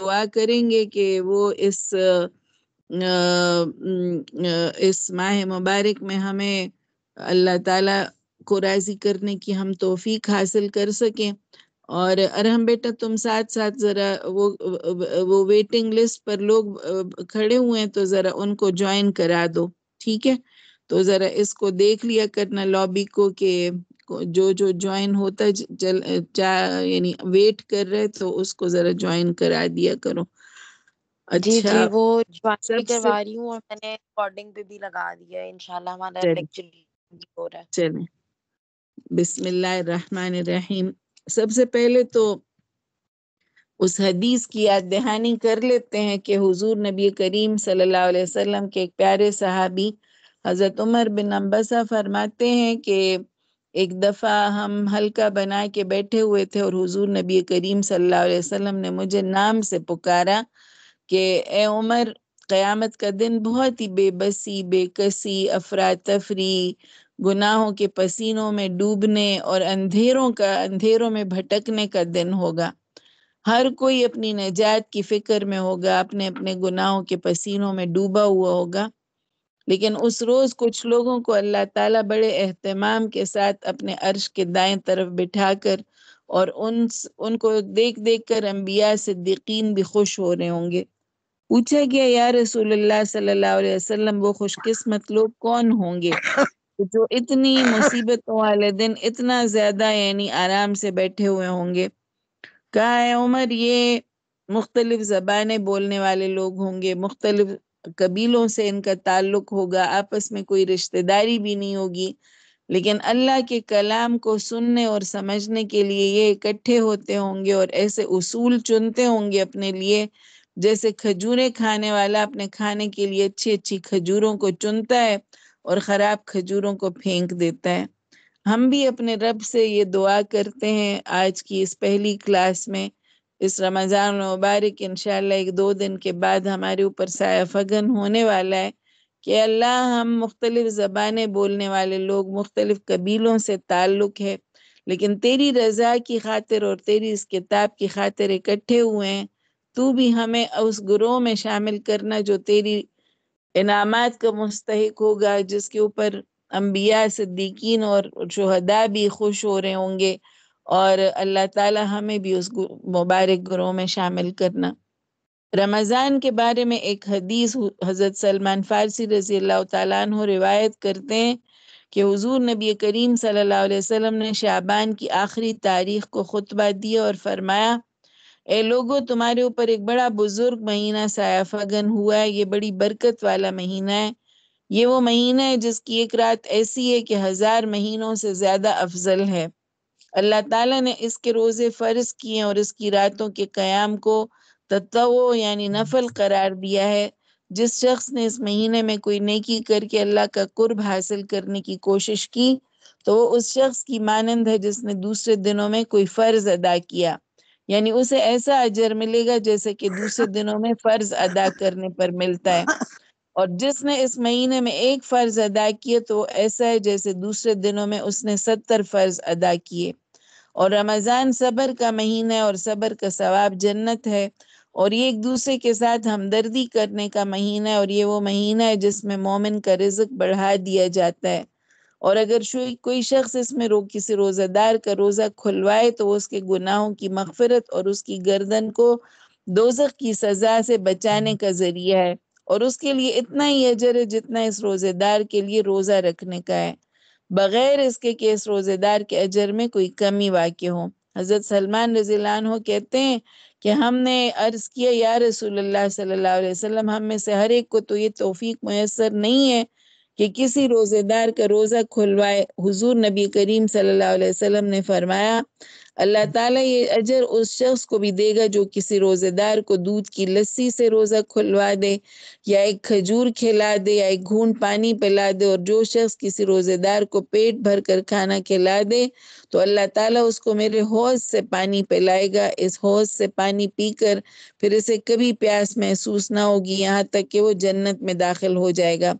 दुआ करेंगे कि वो इस इस माह मुबारक में हमें अल्लाह ताला को राज़ी करने की हम तोफीक हासिल कर सकें और अरहम बेटा तुम साथ साथ ज़रा वो वो वेटिंग लिस्ट पर लोग खड़े हुए हैं तो ज़रा उनको ज्वाइन करा दो ठीक है तो ज़रा इसको देख लिया करना लॉबी को कि जो जो ज्वाइन होता है जल यानी वेट कर रहे तो उसको जरा ज्वाइन करा दिया करो अच्छा जी जी वो ज्वाइन करवा रही हूँ और मैंने रिकॉर्डिंग पे भी लगा दिया हमारा लेक्चर हो रहा है बिस्मिल्लाहिर्रहमानिर्रहीम सबसे पहले तो उस हदीस की याद दहानी कर लेते हैं कि हुजूर नबी करीम सल्लल्लाहु अलैहि वसल्लम के एक प्यारे सहाबी हज़रत उमर बिन अम्बसा फरमाते हैं कि एक दफ़ा हम हल्का बना के बैठे हुए थे और हुजूर नबी करीम सल्लल्लाहु अलैहि वसल्लम ने मुझे नाम से पुकारा कि ए उमर क़यामत का दिन बहुत ही बेबसी बेकसी अफरा तफरी गुनाहों के पसीनों में डूबने और अंधेरों का अंधेरों में भटकने का दिन होगा हर कोई अपनी नजात की फिक्र में होगा अपने अपने गुनाहों के पसीनों में डूबा हुआ होगा लेकिन उस रोज कुछ लोगों को अल्लाह ताला बड़े अहतमाम के साथ अपने अर्श के दाएं तरफ बिठाकर और उन उनको देख देख कर अम्बिया सिद्दीकीन भी खुश हो रहे होंगे पूछा गया यार रसूल सल्लल्लाहु अलैहि वसल्लम वो खुशकिस्मत लोग कौन होंगे तो जो इतनी मुसीबतों वाले दिन इतना ज्यादा यानी आराम से बैठे हुए होंगे कहा है उमर ये मुख्तलिफ जबानें बोलने वाले लोग होंगे मुख्तलिफ कबीलों से इनका ताल्लुक होगा आपस में कोई रिश्तेदारी भी नहीं होगी लेकिन अल्लाह के कलाम को सुनने और समझने के लिए ये इकट्ठे होते होंगे और ऐसे उसूल चुनते होंगे अपने लिए जैसे खजूरें खाने वाला अपने खाने के लिए अच्छी अच्छी खजूरों को चुनता है और ख़राब खजूरों को फेंक देता है हम भी अपने रब से ये दुआ करते हैं आज की इस पहली क्लास में इस रमज़ान मुबारक इन एक दो दिन के बाद हमारे ऊपर साया फगन होने वाला है कि अल्लाह हम मुख्तलिफ ज़बान बोलने वाले लोग मुख्तलिफ कबीलों से ताल्लुक़ है लेकिन तेरी रज़ा की खातिर और तेरी इस किताब की खातिर इकट्ठे हुए हैं तू भी हमें उस ग्रोह में शामिल करना जो तेरी इनामत का मुस्तक होगा जिसके ऊपर अम्बिया सद्दीकीन और शहदा भी खुश हो रहे होंगे और अल्लाह ताला हमें भी उस मुबारक ग्रोह में शामिल करना रमज़ान के बारे में एक हदीस हज़रत सलमान फ़ारसी रजी अल्लाह तु रिवायत करते हैं कि हुजूर नबी करीम सल्लल्लाहु अलैहि वसल्लम ने शाबान की आखिरी तारीख को खुतबा दिया और फरमाया ए लोगो तुम्हारे ऊपर एक बड़ा बुजुर्ग महीना सायाफगन हुआ है ये बड़ी बरकत वाला महीना है ये वो महीना है जिसकी एक रात ऐसी है कि हजार महीनों से ज्यादा अफजल है अल्लाह ताला ने इसके रोज़े फ़र्ज किए और इसकी रातों के क़याम को तत्वो यानी नफल करार दिया है जिस शख्स ने इस महीने में कोई नेकी करके अल्लाह का कुर्ब हासिल करने की कोशिश की तो वो उस शख्स की मानंद है जिसने दूसरे दिनों में कोई फ़र्ज अदा किया यानी उसे ऐसा अजर मिलेगा जैसे कि दूसरे दिनों में फ़र्ज अदा करने पर मिलता है और जिसने इस महीने में एक फ़र्ज अदा किया तो ऐसा है जैसे दूसरे दिनों में उसने सत्तर फ़र्ज अदा किए और रमज़ान सबर का महीना है और सबर का सवाब जन्नत है और ये एक दूसरे के साथ हमदर्दी करने का महीना है और ये वो महीना है जिसमें मोमिन का रिजक बढ़ा दिया जाता है और अगर कोई शख्स इसमें रो किसी रोज़ादार का रोज़ा खुलवाए तो उसके गुनाहों की मफफरत और उसकी गर्दन को दोजख की सज़ा से बचाने का ज़रिया है और उसके लिए इतना ही अजर है जितना इस रोज़ेदार के लिए रोज़ा रखने का है बगैर इसके केस रोज़ेदार के अजर में कोई कमी वाक़ हो हज़रत सलमान रजीलान हो कहते हैं कि हमने अर्ज़ किया या रसूल सल्ला हम में से हर एक को तो ये तोफ़ी मैसर नहीं है कि किसी रोज़ेदार का रोज़ा खुलवाए हुजूर नबी करीम सल्लल्लाहु अलैहि वसल्लम ने फरमाया अल्लाह ताला ये अजर उस शख्स को भी देगा जो किसी रोजेदार को दूध की लस्सी से रोजा खुलवा दे या एक खजूर खिला दे या एक घूंट पानी पिला दे और जो शख्स किसी रोजेदार को पेट भर कर खाना खिला दे तो अल्लाह ताला उसको मेरे हौज से पानी पिलाएगा इस हौज से पानी पीकर फिर इसे कभी प्यास महसूस ना होगी यहाँ तक कि वो जन्नत में दाखिल हो जाएगा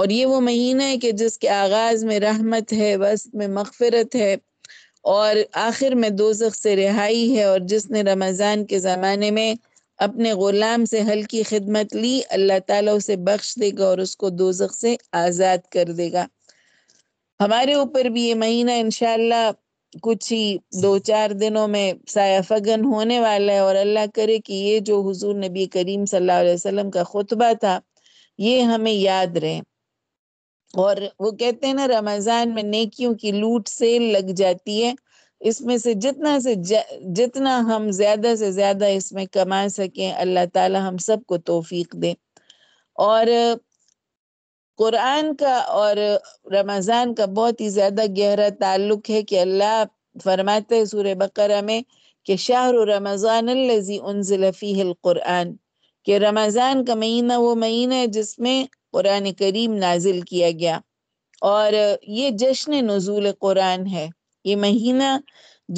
और ये वो महीना है कि जिसके आगाज में रहमत है वस्त में मगफरत है और आखिर में दोजख से रिहाई है और जिसने रमज़ान के ज़माने में अपने ग़ुलाम से हल्की खिदमत ली अल्लाह ताला उसे बख्श देगा और उसको दोजख से आज़ाद कर देगा हमारे ऊपर भी ये महीना इनशा कुछ ही दो चार दिनों में साया फगन होने वाला है और अल्लाह करे कि ये जो हुजूर नबी करीम सल्लल्लाहु अलैहि वसल्लम का खुतबा था ये हमें याद रहे और वो कहते हैं ना रमजान में नेकियों की लूट सेल लग जाती है इसमें से जितना से जितना हम ज्यादा से ज्यादा इसमें कमा सकें अल्लाह ताला हम सबको तोफीक दे और कुरान का और रमज़ान का बहुत ही ज़्यादा गहरा ताल्लुक है कि अल्लाह फरमाते सूर्य बकरा में कि शाहर रमज़ान उनज़लफ़ी कुरान कि रमज़ान का महीना वो महीना है जिसमें कुरान करीम नाजिल किया गया और ये जश्न नज़ूल कुरान है ये महीना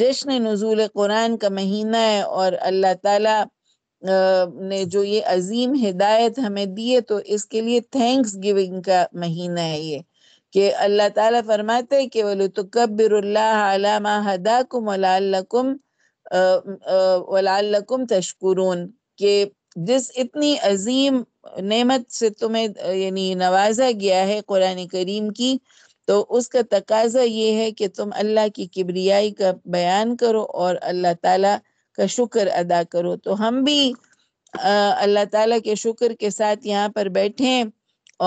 जश्न नज़ूल कुरान का महीना है और अल्लाह ताला ने जो ये अजीम हिदायत हमें दी है तो इसके लिए थैंक्स गिविंग का महीना है ये कि अल्लाह ताला फरमाते हैं कि वल तकबिरल्लामा हदाकुम वलाकुम वलाकुम तशकुरून के जिस इतनी अजीम नेमत से तुम्हें यानी नवाजा गया है कुरान करीम की तो उसका तकाजा ये है कि तुम अल्लाह की किबरियाई का बयान करो और अल्लाह ताला का शुक्र अदा करो तो हम भी अल्लाह ताला के शुक्र के साथ यहाँ पर बैठे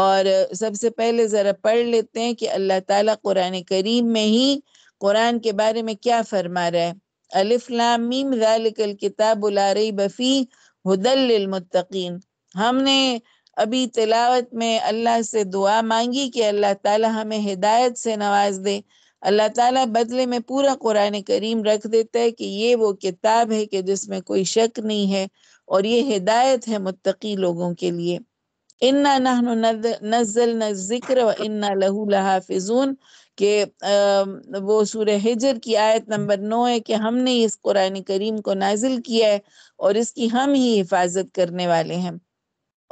और सबसे पहले ज़रा पढ़ लेते हैं कि अल्लाह ताला कुरान करीम में ही कुरान के बारे में क्या फरमा रहा है अलिफ लाम मीम ज़ालिकल किताब बफ़ी हदलमतकीन हमने अभी तिलावत में अल्लाह से दुआ मांगी कि अल्लाह ताला हमें हिदायत से नवाज दे अल्लाह ताला बदले में पूरा कुरान करीम रख देता है कि ये वो किताब है कि जिसमें कोई शक नहीं है और ये हिदायत है मुत्तकी लोगों के लिए इन्ना नहनु नज़ल न जिक्र व इन्ना लहू लहाफिजून कि वो सूर हिजर की आयत नंबर नौ है कि हमने इस कुरान करीम को नाजिल किया है और इसकी हम ही हिफाजत करने वाले हैं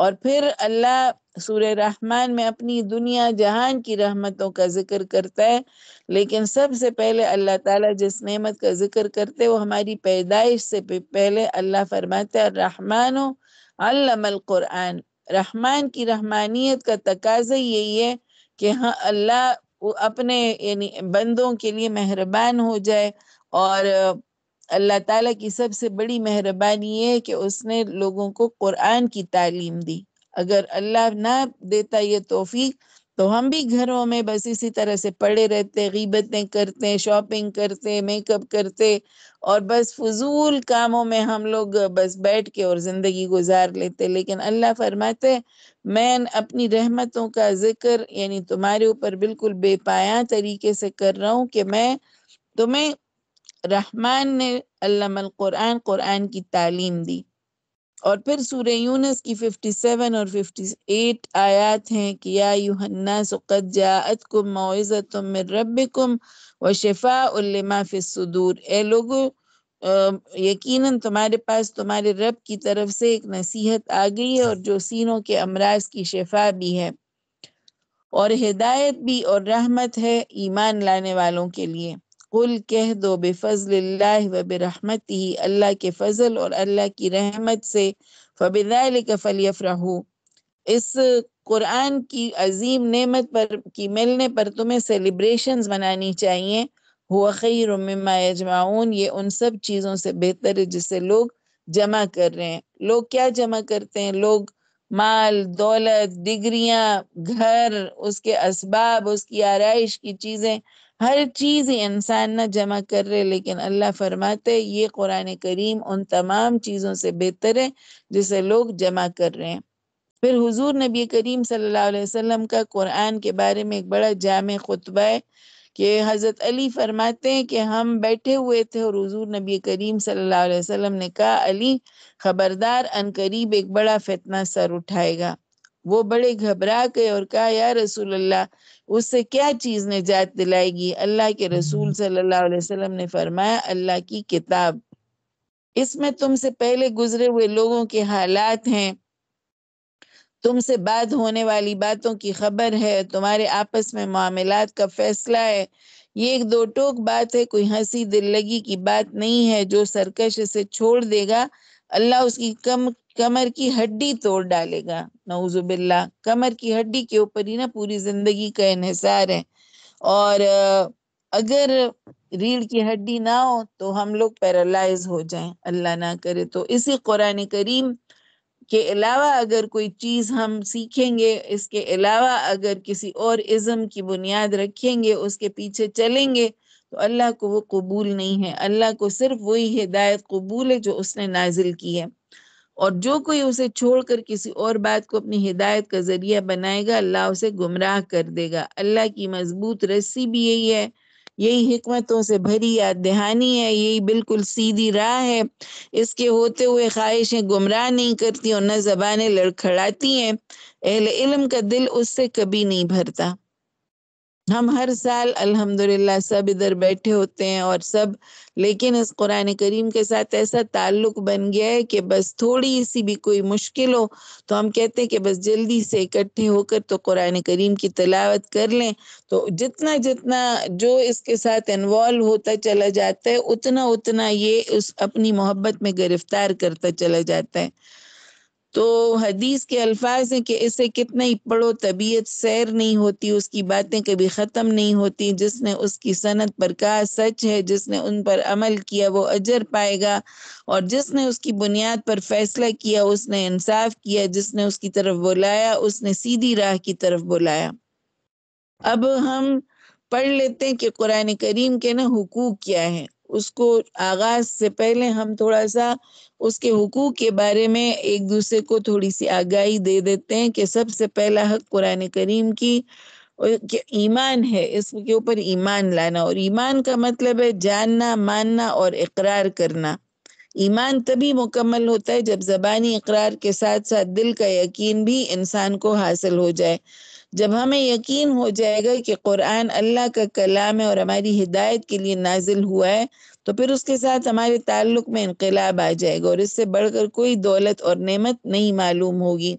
और फिर अल्लाह सूर रहमान में अपनी दुनिया जहान की रहमतों का जिक्र करता है लेकिन सबसे पहले अल्लाह ताला जिस नेमत का जिक्र करते वो हमारी पैदाइश से पहले अल्लाह फरमाते हैं रहमान अल्लामल कुरान रहमान की रहमानियत का तकाजा यही है कि हाँ अल्लाह वो अपने यानी बंदों के लिए मेहरबान हो जाए और अल्लाह ताला की सबसे बड़ी मेहरबानी है कि उसने लोगों को कुरान की तालीम दी अगर अल्लाह ना देता ये तोफ़ी तो हम भी घरों में बस इसी तरह से पड़े रहते गीबतें करते शॉपिंग करते मेकअप करते और बस फजूल कामों में हम लोग बस बैठ के और ज़िंदगी गुजार लेते लेकिन अल्लाह फरमाते मैं अपनी रहमतों का जिक्र यानी तुम्हारे ऊपर बिल्कुल बेपाया तरीके से कर रहा हूँ कि मैं तुम्हें रहमान ने अल्लाह कुरान कुरान की तालीम दी और फिर सूर्य यूनस की 57 और 58 आयत हैं कि या यूहन्ना सुकत जाअतकुम मौइजतुम मिन रब्बिकुम व शिफाउ लिमा फिस्सुदूर ए लोगो यकीनन तुम्हारे पास तुम्हारे रब की तरफ से एक नसीहत आ गई है और जो सीनों के अमराज की शिफा भी है और हिदायत भी और रहमत है ईमान लाने वालों के लिए कुल कह दो बेफजल व बरहमत ही अल्लाह के फजल और अल्लाह की रहमत से फ़बिल फलियफ़राहू इस कुरान की अजीम नेमत पर की मिलने पर तुम्हें सेलिब्रेशंस मनानी चाहिए हुआ खैर यजमाउन ये उन सब चीज़ों से बेहतर है जिसे लोग जमा कर रहे हैं लोग क्या जमा करते हैं लोग माल दौलत डिग्रियां घर उसके इसबाब उसकी आरइश की चीज़ें हर चीज़ इंसान ना जमा कर रहे लेकिन अल्लाह फरमाते ये कुरान करीम उन तमाम चीज़ों से बेहतर है जिसे लोग जमा कर रहे हैं फिर हुजूर नबी करीम सल्लल्लाहु अलैहि वसल्लम का कुरान के बारे में एक बड़ा जाम खुतबा है कि हज़रत अली फरमाते हैं कि हम बैठे हुए थे और हजूर नबी करीम सल्लल्लाहु अलैहि वसल्लम ने कहा अली खबरदार अन करीब एक बड़ा फितना सर उठाएगा वो बड़े घबरा गए और कहा या रसूल अल्लाह उससे क्या चीज़ निजात दिलाएगी अल्लाह के रसूल हम्म। सल्लल्लाहु अलैहि वसल्लम ने फरमाया अल्लाह की किताब इसमें तुमसे पहले गुजरे हुए लोगों के हालात हैं तुमसे बात होने वाली बातों की खबर है तुम्हारे आपस में मामलात का फैसला है ये एक दो टोक बात है कोई हंसी दिल लगी की बात नहीं है जो सरकश से छोड़ देगा अल्लाह उसकी कम कमर की हड्डी तोड़ डालेगा नवजुबिल्ला कमर की हड्डी के ऊपर ही ना पूरी जिंदगी का इनहसार है और अगर रीढ़ की हड्डी ना हो तो हम लोग पैरालाइज हो जाएं अल्लाह ना करे तो इसी कुरान करीम के अलावा अगर कोई चीज़ हम सीखेंगे इसके अलावा अगर किसी और इज़म की बुनियाद रखेंगे उसके पीछे चलेंगे तो अल्लाह को वो कबूल नहीं है अल्लाह को सिर्फ वही हिदायत कबूल है जो उसने नाजिल की है और जो कोई उसे छोड़कर किसी और बात को अपनी हिदायत का जरिया बनाएगा अल्लाह उसे गुमराह कर देगा अल्लाह की मजबूत रस्सी भी यही है यही हमतों से भरी या दहानी है यही बिल्कुल सीधी राह है इसके होते हुए ख्वाहिशें गुमराह नहीं करती और न जबानें लड़खड़ाती हैं अहल इल्म का दिल उससे कभी नहीं भरता हम हर साल अल्हम्दुलिल्लाह सब इधर बैठे होते हैं और सब लेकिन इस कुरान करीम के साथ ऐसा ताल्लुक बन गया है कि बस थोड़ी सी भी कोई मुश्किल हो तो हम कहते हैं कि बस जल्दी से इकट्ठे होकर तो कुरान करीम की तलावत कर लें तो जितना जितना जो इसके साथ इन्वॉल्व होता चला जाता है उतना उतना ये उस अपनी मोहब्बत में गिरफ्तार करता चला जाता है तो हदीस के अल्फाज हैं कि इसे कितना ही पढ़ो तबीयत सैर नहीं होती उसकी बातें कभी ख़त्म नहीं होती जिसने उसकी सनत पर कहा सच है जिसने उन पर अमल किया वो अजर पाएगा और जिसने उसकी बुनियाद पर फैसला किया उसने इंसाफ किया जिसने उसकी तरफ बुलाया उसने सीधी राह की तरफ बुलाया अब हम पढ़ लेते हैं कि कुरान करीम के ना हुकूक क्या है उसको आगाज से पहले हम थोड़ा सा उसके हकूक के बारे में एक दूसरे को थोड़ी सी आगाही दे देते हैं कि सबसे पहला हक कुरान करीम की ईमान है इसके ऊपर ईमान लाना और ईमान का मतलब है जानना मानना और इकरार करना ईमान तभी मुकम्मल होता है जब जबानी इकरार के साथ साथ दिल का यकीन भी इंसान को हासिल हो जाए जब हमें यकीन हो जाएगा कि कुरान अल्लाह का कलाम है और हमारी हिदायत के लिए नाजिल हुआ है तो फिर उसके साथ हमारे ताल्लुक में इनकलाब आ जाएगा और इससे बढ़कर कोई दौलत और नेमत नहीं मालूम होगी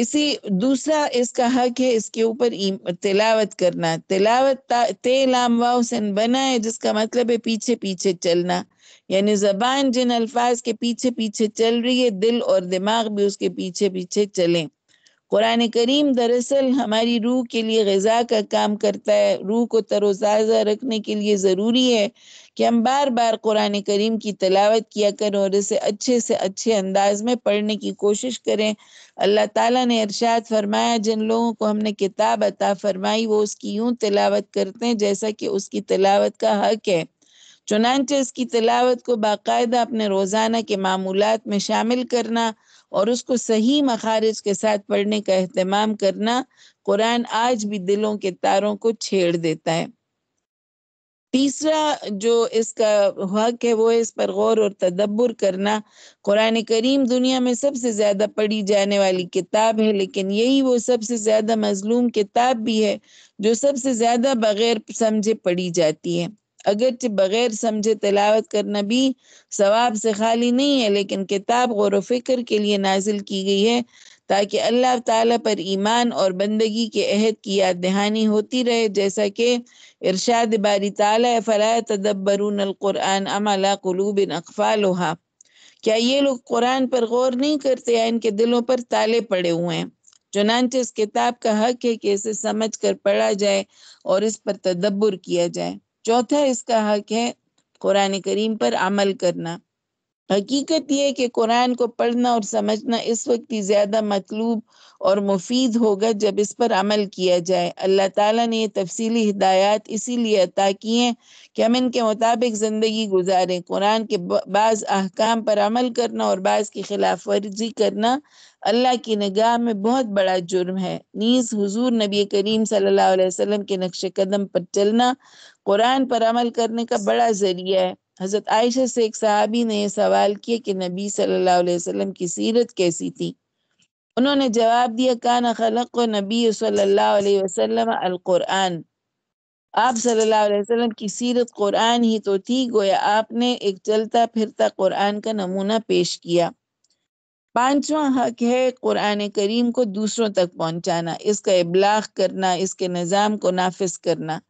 इसी दूसरा इसका हक है इसके ऊपर तिलावत करना तिलावत ते लाम सन बना है जिसका मतलब है पीछे पीछे चलना यानी जबान जिन अल्फाज के पीछे पीछे चल रही है दिल और दिमाग भी उसके पीछे पीछे चलें कुरान करीम दरअसल हमारी रूह के लिए गज़ा का काम करता है रूह को तरोज़ाज़ा रखने के लिए ज़रूरी है कि हम बार बार कुरान करीम की तलावत किया करें और इसे अच्छे से अच्छे अंदाज में पढ़ने की कोशिश करें अल्लाह ताला ने इरशाद फरमाया जिन लोगों को हमने किताब अता फरमाई वो उसकी यूं तलावत करते हैं जैसा कि उसकी तलावत का हक है चुनानचे इसकी तलावत को बाकायदा अपने रोज़ाना के मामूलत में शामिल करना और उसको सही मखारज के साथ पढ़ने का अहतमाम करना कुरान आज भी दिलों के तारों को छेड़ देता है तीसरा जो इसका हक है वो है इस पर गौर और तदब्बर करना कुरान करीम दुनिया में सबसे ज़्यादा पढ़ी जाने वाली किताब है लेकिन यही वो सबसे ज़्यादा मजलूम किताब भी है जो सबसे ज़्यादा बगैर समझे पढ़ी जाती है अगरचे तो बगैर समझे तलावत करना भी सवाब से खाली नहीं है लेकिन किताब गौर व फिक्र के लिए नाजिल की गई है ताकि अल्लाह ताला पर ईमान और बंदगी के अहद की याद दहानी होती रहे जैसा कि इरशाद बारी ताला फ़ला तदब्बरून कुरान अमला कुलूब अकफ़ाल क्या ये लोग कुरान पर गौर नहीं करते या इनके दिलों पर ताले पड़े हुए हैं चुनानचे इस किताब का हक है कि इसे समझ कर पढ़ा जाए और इस पर तदब्बर किया जाए चौथा इसका हक है कुरान करीम पर अमल करना हकीकत यह कि कुरान को पढ़ना और समझना इस वक्त ही ज़्यादा मतलूब और मुफीद होगा जब इस पर अमल किया जाए अल्लाह ताला ने ये तफसीली हिदायत इसीलिए अता की हैं कि हम इनके मुताबिक ज़िंदगी गुजारें कुरान के बाज़ अहकाम पर अमल करना और बाज़ की खिलाफ वर्जी करना अल्लाह की निगाह में बहुत बड़ा जुर्म है नीज़ हुजूर नबी करीम सल्लल्लाहु अलैहि वसल्लम के नक्श कदम पर चलना कुरान पर अमल करने का बड़ा जरिया है हज़रत आयशा से एक सहाबी ने यह सवाल किया कि नबी सल्लल्लाहु अलैहि वसल्लम की सीरत कैसी थी उन्होंने जवाब दिया कान खलक नबी सल्लल्लाहु अलैहि वसल्लम अल कुरान आप सल्लल्लाहु अलैहि वसल्लम की सीरत कुरान ही तो थी गोया आपने एक चलता फिरता कुरान का नमूना पेश किया पांचवा हक है कुरान करीम को दूसरों तक पहुंचाना इसका इबलाग करना इसके निज़ाम को नाफिज करना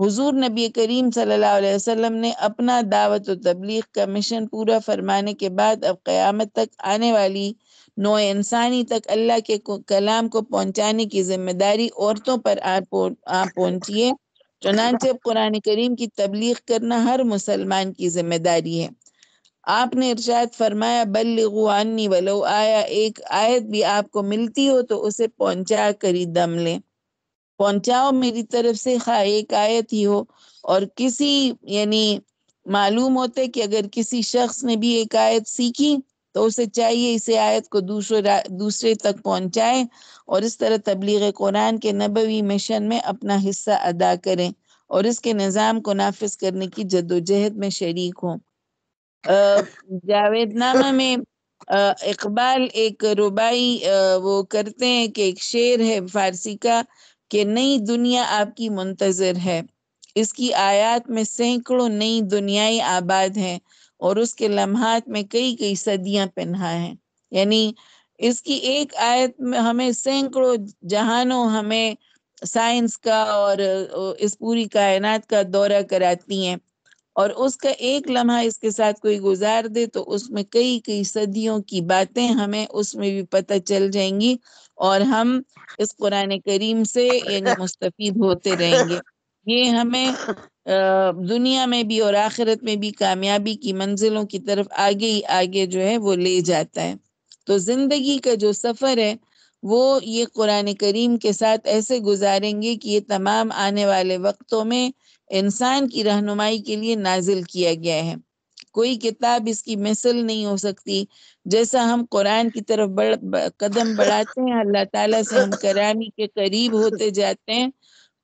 हुजूर नबी करीम सल्लल्लाहु अलैहि वसल्लम ने अपना दावत और तबलीग का मिशन पूरा फरमाने के बाद अब क़यामत तक आने वाली नौ इंसानी तक अल्लाह के कलाम को पहुंचाने की जिम्मेदारी औरतों पर आ पहुंची है चुनानचे कुरान करीम की तबलीग करना हर मुसलमान की जिम्मेदारी है आपने इर्शाद फरमाया बल्लिगुआनी वलो आया एक आयत भी आपको मिलती हो तो उसे पहुंचा कर ही दम लें पहुंचाओ मेरी तरफ से खा एक आयत ही हो और किसी यानी मालूम होते कि अगर किसी शख्स ने भी एक आयत सीखी तो उसे चाहिए इसे आयत को दूसरे दूसरे तक पहुंचाए और इस तरह तबलीग कुरान के नबवी मिशन में अपना हिस्सा अदा करें और इसके निज़ाम को नाफिज करने की जदोजहद में शरीक हों जावेदनामा में इकबाल एक रुबाई वो करते हैं कि एक शेर है फारसी का कि नई दुनिया आपकी मुंतजर है इसकी आयात में सैकड़ों नई दुनियाई आबाद हैं और उसके लम्हात में कई कई सदियां पन्हा हैं यानी इसकी एक आयत में हमें सैकड़ों जहानों हमें साइंस का और इस पूरी कायनात का दौरा कराती हैं और उसका एक लम्हा इसके साथ कोई गुजार दे तो उसमें कई कई सदियों की बातें हमें उसमें भी पता चल जाएंगी और हम इस कुरान करीम से यानी मुस्तफ़ होते रहेंगे ये हमें दुनिया में भी और आखिरत में भी कामयाबी की मंजिलों की तरफ आगे ही आगे जो है वो ले जाता है तो ज़िंदगी का जो सफ़र है वो ये कुरान करीम के साथ ऐसे गुजारेंगे कि ये तमाम आने वाले वक्तों में इंसान की रहनुमाई के लिए नाजिल किया गया है कोई किताब इसकी मिसल नहीं हो सकती जैसा हम कुरान की तरफ बढ़ कदम बढ़ाते हैं अल्लाह ताला से हम करानी के करीब होते जाते हैं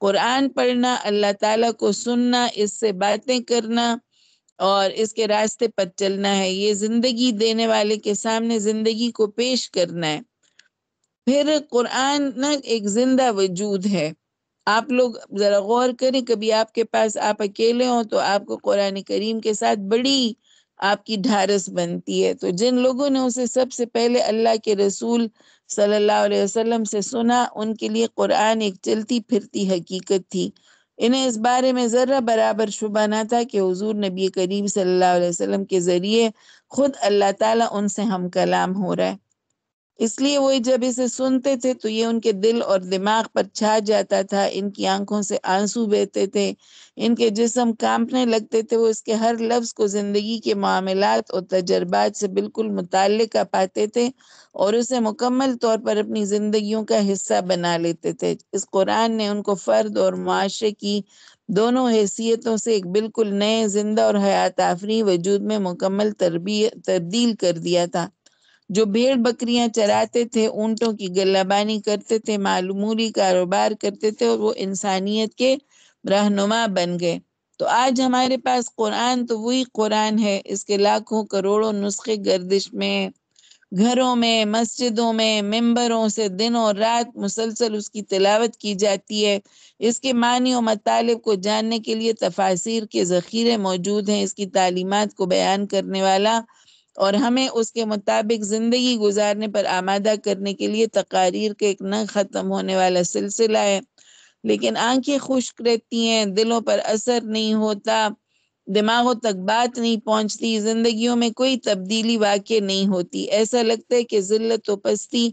कुरान पढ़ना अल्लाह ताला को सुनना इससे बातें करना और इसके रास्ते पर चलना है ये जिंदगी देने वाले के सामने जिंदगी को पेश करना है फिर कुरान ना एक जिंदा वजूद है आप लोग ज़रा गौर करें कभी आपके पास आप अकेले हों तो आपको कुरान करीम के साथ बड़ी आपकी ढारस बनती है तो जिन लोगों ने उसे सबसे पहले अल्लाह के रसूल सल्लल्लाहु अलैहि वसल्लम से सुना उनके लिए कुरान एक चलती फिरती हकीकत थी इन्हें इस बारे में ज़रा बराबर शुबा ना था कि हुजूर नबी करीम सल्लल्लाहु अलैहि वसल्लम के ज़रिए खुद अल्लाह ताला उनसे हम कलाम हो रहा है इसलिए वो जब इसे सुनते थे तो ये उनके दिल और दिमाग पर छा जाता था इनकी आंखों से आंसू बहते थे इनके जिसम कांपने लगते थे वो इसके हर लफ्ज को जिंदगी के मामलात और तजर्बात से बिल्कुल मुतल पाते थे और उसे मुकम्मल तौर पर अपनी जिंदगियों का हिस्सा बना लेते थे इस कुरान ने उनको फ़र्द और माशरे की दोनों हैसियतों से एक बिल्कुल नए जिंदा और हयात आफरी वजूद में मुकम्मल तरबी तब्दील कर दिया था जो भेड़ बकरियां चराते थे ऊंटों की गलाबानी करते थे मालूमूरी कारोबार करते थे और वो इंसानियत के रहनुमा बन गए तो आज हमारे पास कुरान तो वही कुरान है इसके लाखों करोड़ों नुस्खे गर्दिश में घरों में मस्जिदों में मेंबरों से दिन और रात मुसलसल उसकी तिलावत की जाती है इसके मानी और मतालब को जानने के लिए तफासिर के ज़ख़ीरे मौजूद हैं इसकी तालीमत को बयान करने वाला और हमें उसके मुताबिक ज़िंदगी गुजारने पर आमादा करने के लिए तकारीर का एक न ख़त्म होने वाला सिलसिला है लेकिन आंखें खुश्क रहती हैं दिलों पर असर नहीं होता दिमागों तक बात नहीं पहुंचती जिंदगियों में कोई तब्दीली वाक़ नहीं होती ऐसा लगता है कि जिल्लत व पस्ती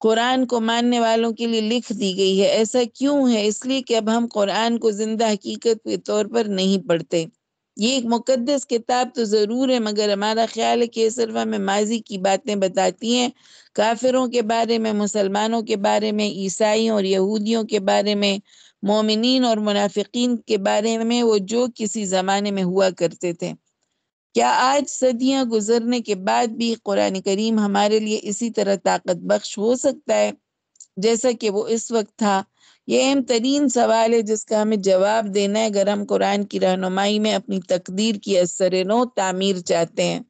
कुरान को मानने वालों के लिए लिख दी गई है ऐसा क्यों है इसलिए कि अब हम कुरान को जिंदा हकीकत के तौर पर नहीं पढ़ते ये एक मुकदस किताब तो ज़रूर है मगर हमारा ख्याल है कि ये सिर्फ हमें माजी की बातें बताती हैं काफिरों के बारे में मुसलमानों के बारे में ईसाई और यहूदियों के बारे में मोमिन और मुनाफिकीन के बारे में वो जो किसी ज़माने में हुआ करते थे क्या आज सदियां गुजरने के बाद भी कुरान करीम हमारे लिए इसी तरह ताकत बख्श हो सकता है जैसा कि वो इस वक्त था ये अहम तरीन सवाल है जिसका हमें जवाब देना है अगर हम कुरान की रहनुमाई में अपनी तकदीर की असर नो तामीर चाहते हैं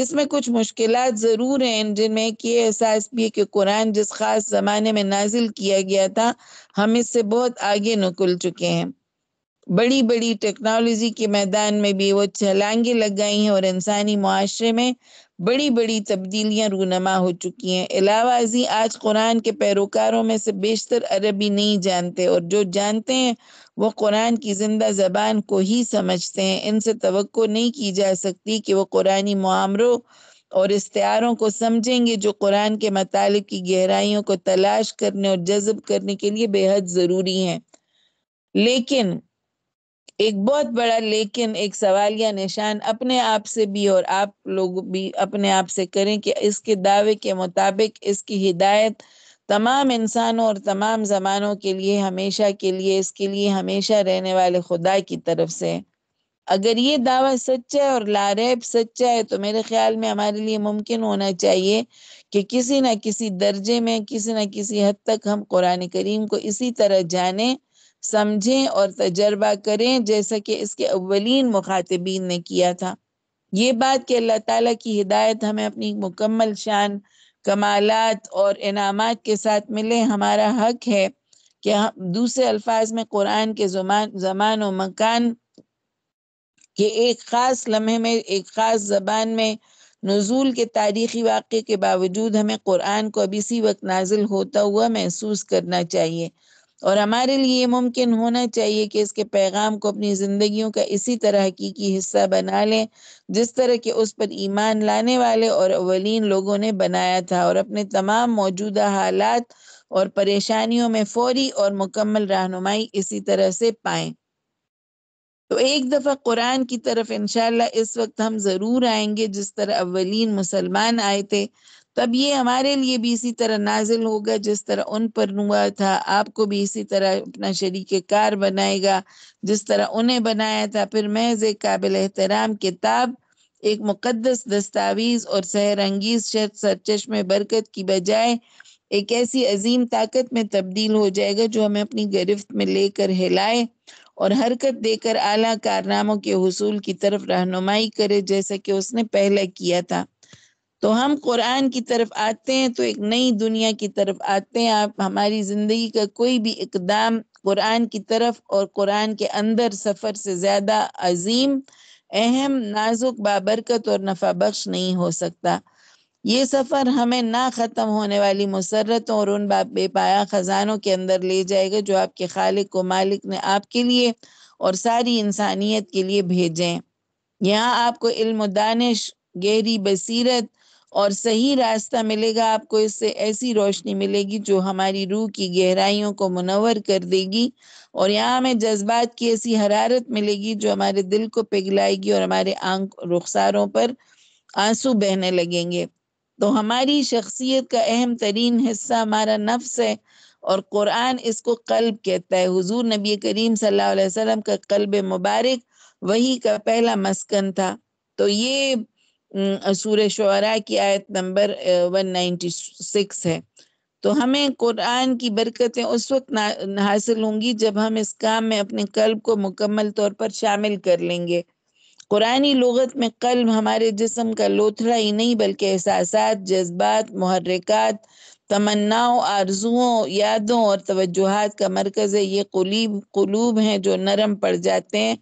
इसमें कुछ मुश्किल ज़रूर हैं जिनमें कि एहसास भी है कि कुरान जिस खास ज़माने में नाजिल किया गया था हम इससे बहुत आगे निकल चुके हैं बड़ी बड़ी टेक्नोलॉजी के मैदान में भी वो छलांगे लग गई हैं और इंसानी माशरे में बड़ी बड़ी तब्दीलियां रूनमा हो चुकी हैं अलावाजी आज कुरान के पैरोकारों में से बेशतर अरबी नहीं जानते और जो जानते हैं वो कुरान की ज़िंदा ज़बान को ही समझते हैं इनसे तो नहीं की जा सकती कि वो कुरानी मामरों और इश्तारों को समझेंगे जो कुरान के मतलब की गहराइयों को तलाश करने और जज्ब करने के लिए बेहद ज़रूरी हैं लेकिन एक बहुत बड़ा लेकिन एक सवालिया निशान अपने आप से भी और आप लोग भी अपने आप से करें कि इसके दावे के मुताबिक इसकी हिदायत तमाम इंसानों और तमाम ज़मानों के लिए हमेशा के लिए इसके लिए हमेशा रहने वाले खुदा की तरफ से अगर ये दावा सच्चा है और लारेब सच्चा है तो मेरे ख्याल में हमारे लिए मुमकिन होना चाहिए कि किसी न किसी दर्जे में किसी न किसी हद तक हम कुरान करीम को इसी तरह जाने समझें और तजर्बा करें जैसा कि इसके अवलिन मुखातबीन ने किया था ये बात कि अल्लाह ताला की हिदायत हमें अपनी मुकम्मल शान कमालत और इनामत के साथ मिले हमारा हक है कि हम दूसरे अल्फाज में कुरान के जुमान जमान और मकान के एक ख़ास लम्हे में एक ख़ास जबान में नजूल के तारीखी वाक़े के बावजूद हमें कुरान को अब इसी वक्त नाजिल होता हुआ महसूस करना चाहिए और हमारे लिए ये मुमकिन होना चाहिए कि इसके पैगाम को अपनी ज़िंदगियों का इसी तरह की हिस्सा बना लें जिस तरह के उस पर ईमान लाने वाले और अवलिन लोगों ने बनाया था और अपने तमाम मौजूदा हालात और परेशानियों में फौरी और मुकम्मल रहनुमाई इसी तरह से पाए तो एक दफ़ा कुरान की तरफ इनशाला इस वक्त हम ज़रूर आएंगे जिस तरह अवलिन मुसलमान आए थे तब तो ये हमारे लिए भी इसी तरह नाजिल होगा जिस तरह उन पर नुआ था आपको भी इसी तरह अपना शरीक कार बनाएगा जिस तरह उन्हें बनाया था फिर महज एक काबिल एहतराम किताब एक मुकदस दस्तावेज और सहरंगीज शर्त सरचश्मे बरकत की बजाय एक ऐसी अजीम ताकत में तब्दील हो जाएगा जो हमें अपनी गिरफ्त में लेकर हिलाए और हरकत देकर आला कारनामों के हसूल की तरफ रहनुमाई करे जैसा कि उसने पहले किया था तो हम कुरान की तरफ आते हैं तो एक नई दुनिया की तरफ आते हैं आप हमारी ज़िंदगी का कोई भी इकदाम कुरान की तरफ और कुरान के अंदर सफ़र से ज़्यादा अजीम अहम नाजुक बाबरकत और नफा बख्श नहीं हो सकता ये सफ़र हमें ना ख़त्म होने वाली मुसरतों और उन बेपाया ख़जानों के अंदर ले जाएगा जो आपके खालिक को मालिक ने आपके लिए और सारी इंसानियत के लिए भेजें यहाँ आपको इल्म दानिश गहरी बसीरत और सही रास्ता मिलेगा आपको इससे ऐसी रोशनी मिलेगी जो हमारी रूह की गहराइयों को मुनवर कर देगी और यहाँ हमें जज्बात की ऐसी हरारत मिलेगी जो हमारे दिल को पिघलाएगी और हमारे आंख रुखसारों पर आंसू बहने लगेंगे तो हमारी शख्सियत का अहम तरीन हिस्सा हमारा नफ्स है और कुरान इसको कल्ब कहता है हुजूर नबी करीम सल्लल्लाहु अलैहि वसल्लम का कल्ब मुबारक वही का पहला मस्कन था तो ये सूर्य शुरा की आयत नंबर 196 है तो हमें कुरान की बरकतें उस वक्त हासिल होंगी जब हम इस काम में अपने कल्ब को मुकम्मल तौर पर शामिल कर लेंगे कुरानी लगत में कल्ब हमारे जिसम का लोथड़ा ही नहीं बल्कि एहसास जज्बात महरकत तमन्नाओं आरजुओं यादों और तवजुहत का मरकज़ है ये कुलीब कुलूब हैं जो नरम पड़ जाते हैं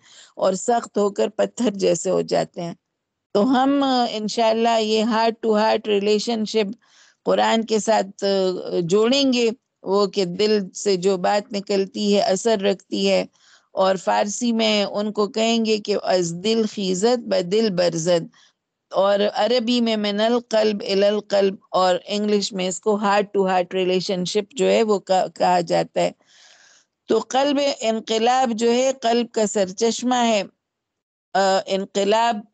और सख्त होकर पत्थर जैसे हो जाते हैं तो हम इनशाला ये heart to heart relationship Quran के साथ जोड़ेंगे वो कि दिल से जो बात निकलती है असर रखती है और फारसी में उनको कहेंगे कि अज दिल खीजत ब दिल बरजत और अरबी में मिनल कल्ब इलल कल्ब और इंग्लिश में इसको हार्ट टू हार्ट रिलेशनशिप जो है वो कहा जाता है तो कल्ब इनकलाब जो है कल्ब का सरचश्मा है इनकलाब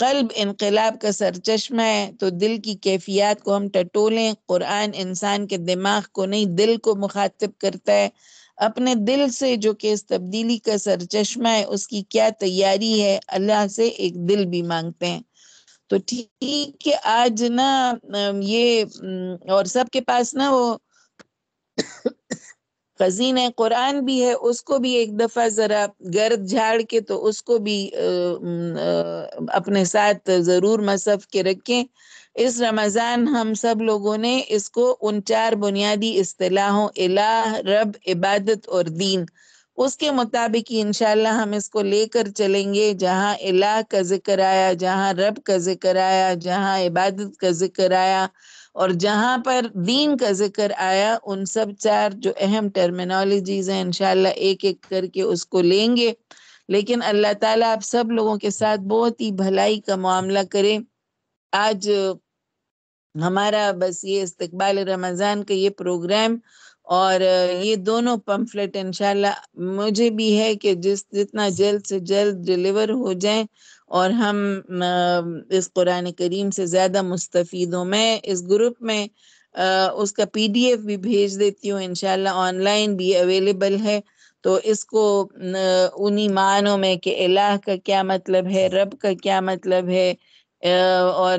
कल्ब इनकलाब का सरचश्मा है तो दिल की कैफियत को हम टटोलें कुरान इंसान के दिमाग को नहीं दिल को मुखातिब करता है अपने दिल से जो कि इस तब्दीली का सरचश्मा है उसकी क्या तैयारी है अल्लाह से एक दिल भी मांगते हैं तो ठीक है आज ना ये और सबके पास ना वो खजीन कुरान भी है उसको भी एक दफ़ा ज़रा गर्द झाड़ के तो उसको भी अपने साथ ज़रूर मसफ़ के रखें इस रमज़ान हम सब लोगों ने इसको उन चार बुनियादी असलाहों इलाह रब इबादत और दीन उसके मुताबिक ही इनशाला हम इसको लेकर चलेंगे जहाँ इलाह का जिक्र आया जहाँ रब का जिक्र आया जहाँ इबादत का जिक्र आया और जहां पर दीन का जिक्र आया उन सब चार जो अहम टर्मिनोलॉजीज हैं इनशाला एक एक करके उसको लेंगे लेकिन अल्लाह ताला आप सब लोगों के साथ बहुत ही भलाई का मामला करे आज हमारा बस ये इस्तकबाल रमज़ान का ये प्रोग्राम और ये दोनों पम्फलेट इनशाला मुझे भी है कि जिस जितना जल्द से जल्द डिलीवर हो जाए और हम इस कुरान करीम से ज़्यादा मुस्तफ़ हूँ मैं इस ग्रुप में उसका पीडीएफ भी भेज देती हूँ इनशाला ऑनलाइन भी अवेलेबल है तो इसको उन्हीं मानों में कि अलाह का क्या मतलब है रब का क्या मतलब है और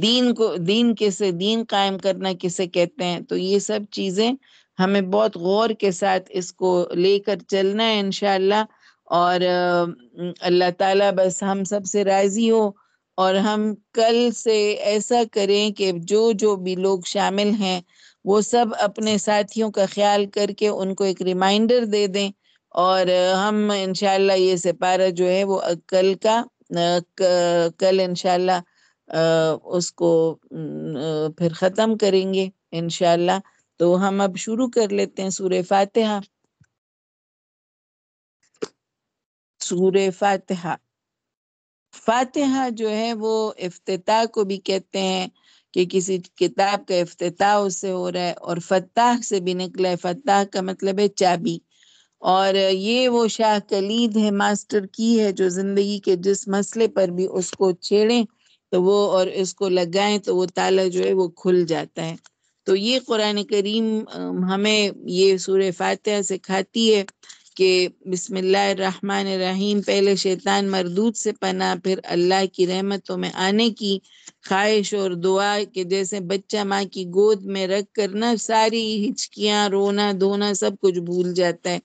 दीन को दीन कैसे दीन कायम करना किसे कहते हैं तो ये सब चीज़ें हमें बहुत गौर के साथ इसको लेकर चलना है इनशाला और अल्लाह ताला बस हम सब से राज़ी हो और हम कल से ऐसा करें कि जो जो भी लोग शामिल हैं वो सब अपने साथियों का ख्याल करके उनको एक रिमाइंडर दे दें और हम इनशाला ये सिपारा जो है वो कल का कल इनशाला उसको फिर ख़त्म करेंगे इनशाला तो हम अब शुरू कर लेते हैं सूर्य फातहा सूर्य फातहा फातहा जो है वो अफ्ताह को भी कहते हैं कि किसी किताब का अफ्ताह उससे हो रहा है और फताह से भी निकला है फताह का मतलब है चाबी और ये वो शाह कलीद है मास्टर की है जो जिंदगी के जिस मसले पर भी उसको छेड़ें तो वो और इसको लगाएं तो वो ताला जो है वो खुल जाता है तो ये कुरान करीम हमें ये सूर फातह सिखाती है कि रहीम पहले शैतान मरदूद से पना फिर अल्लाह की रहमतों में आने की ख्वाहिश और दुआ के जैसे बच्चा माँ की गोद में रख कर ना सारी हिचकियाँ रोना धोना सब कुछ भूल जाता है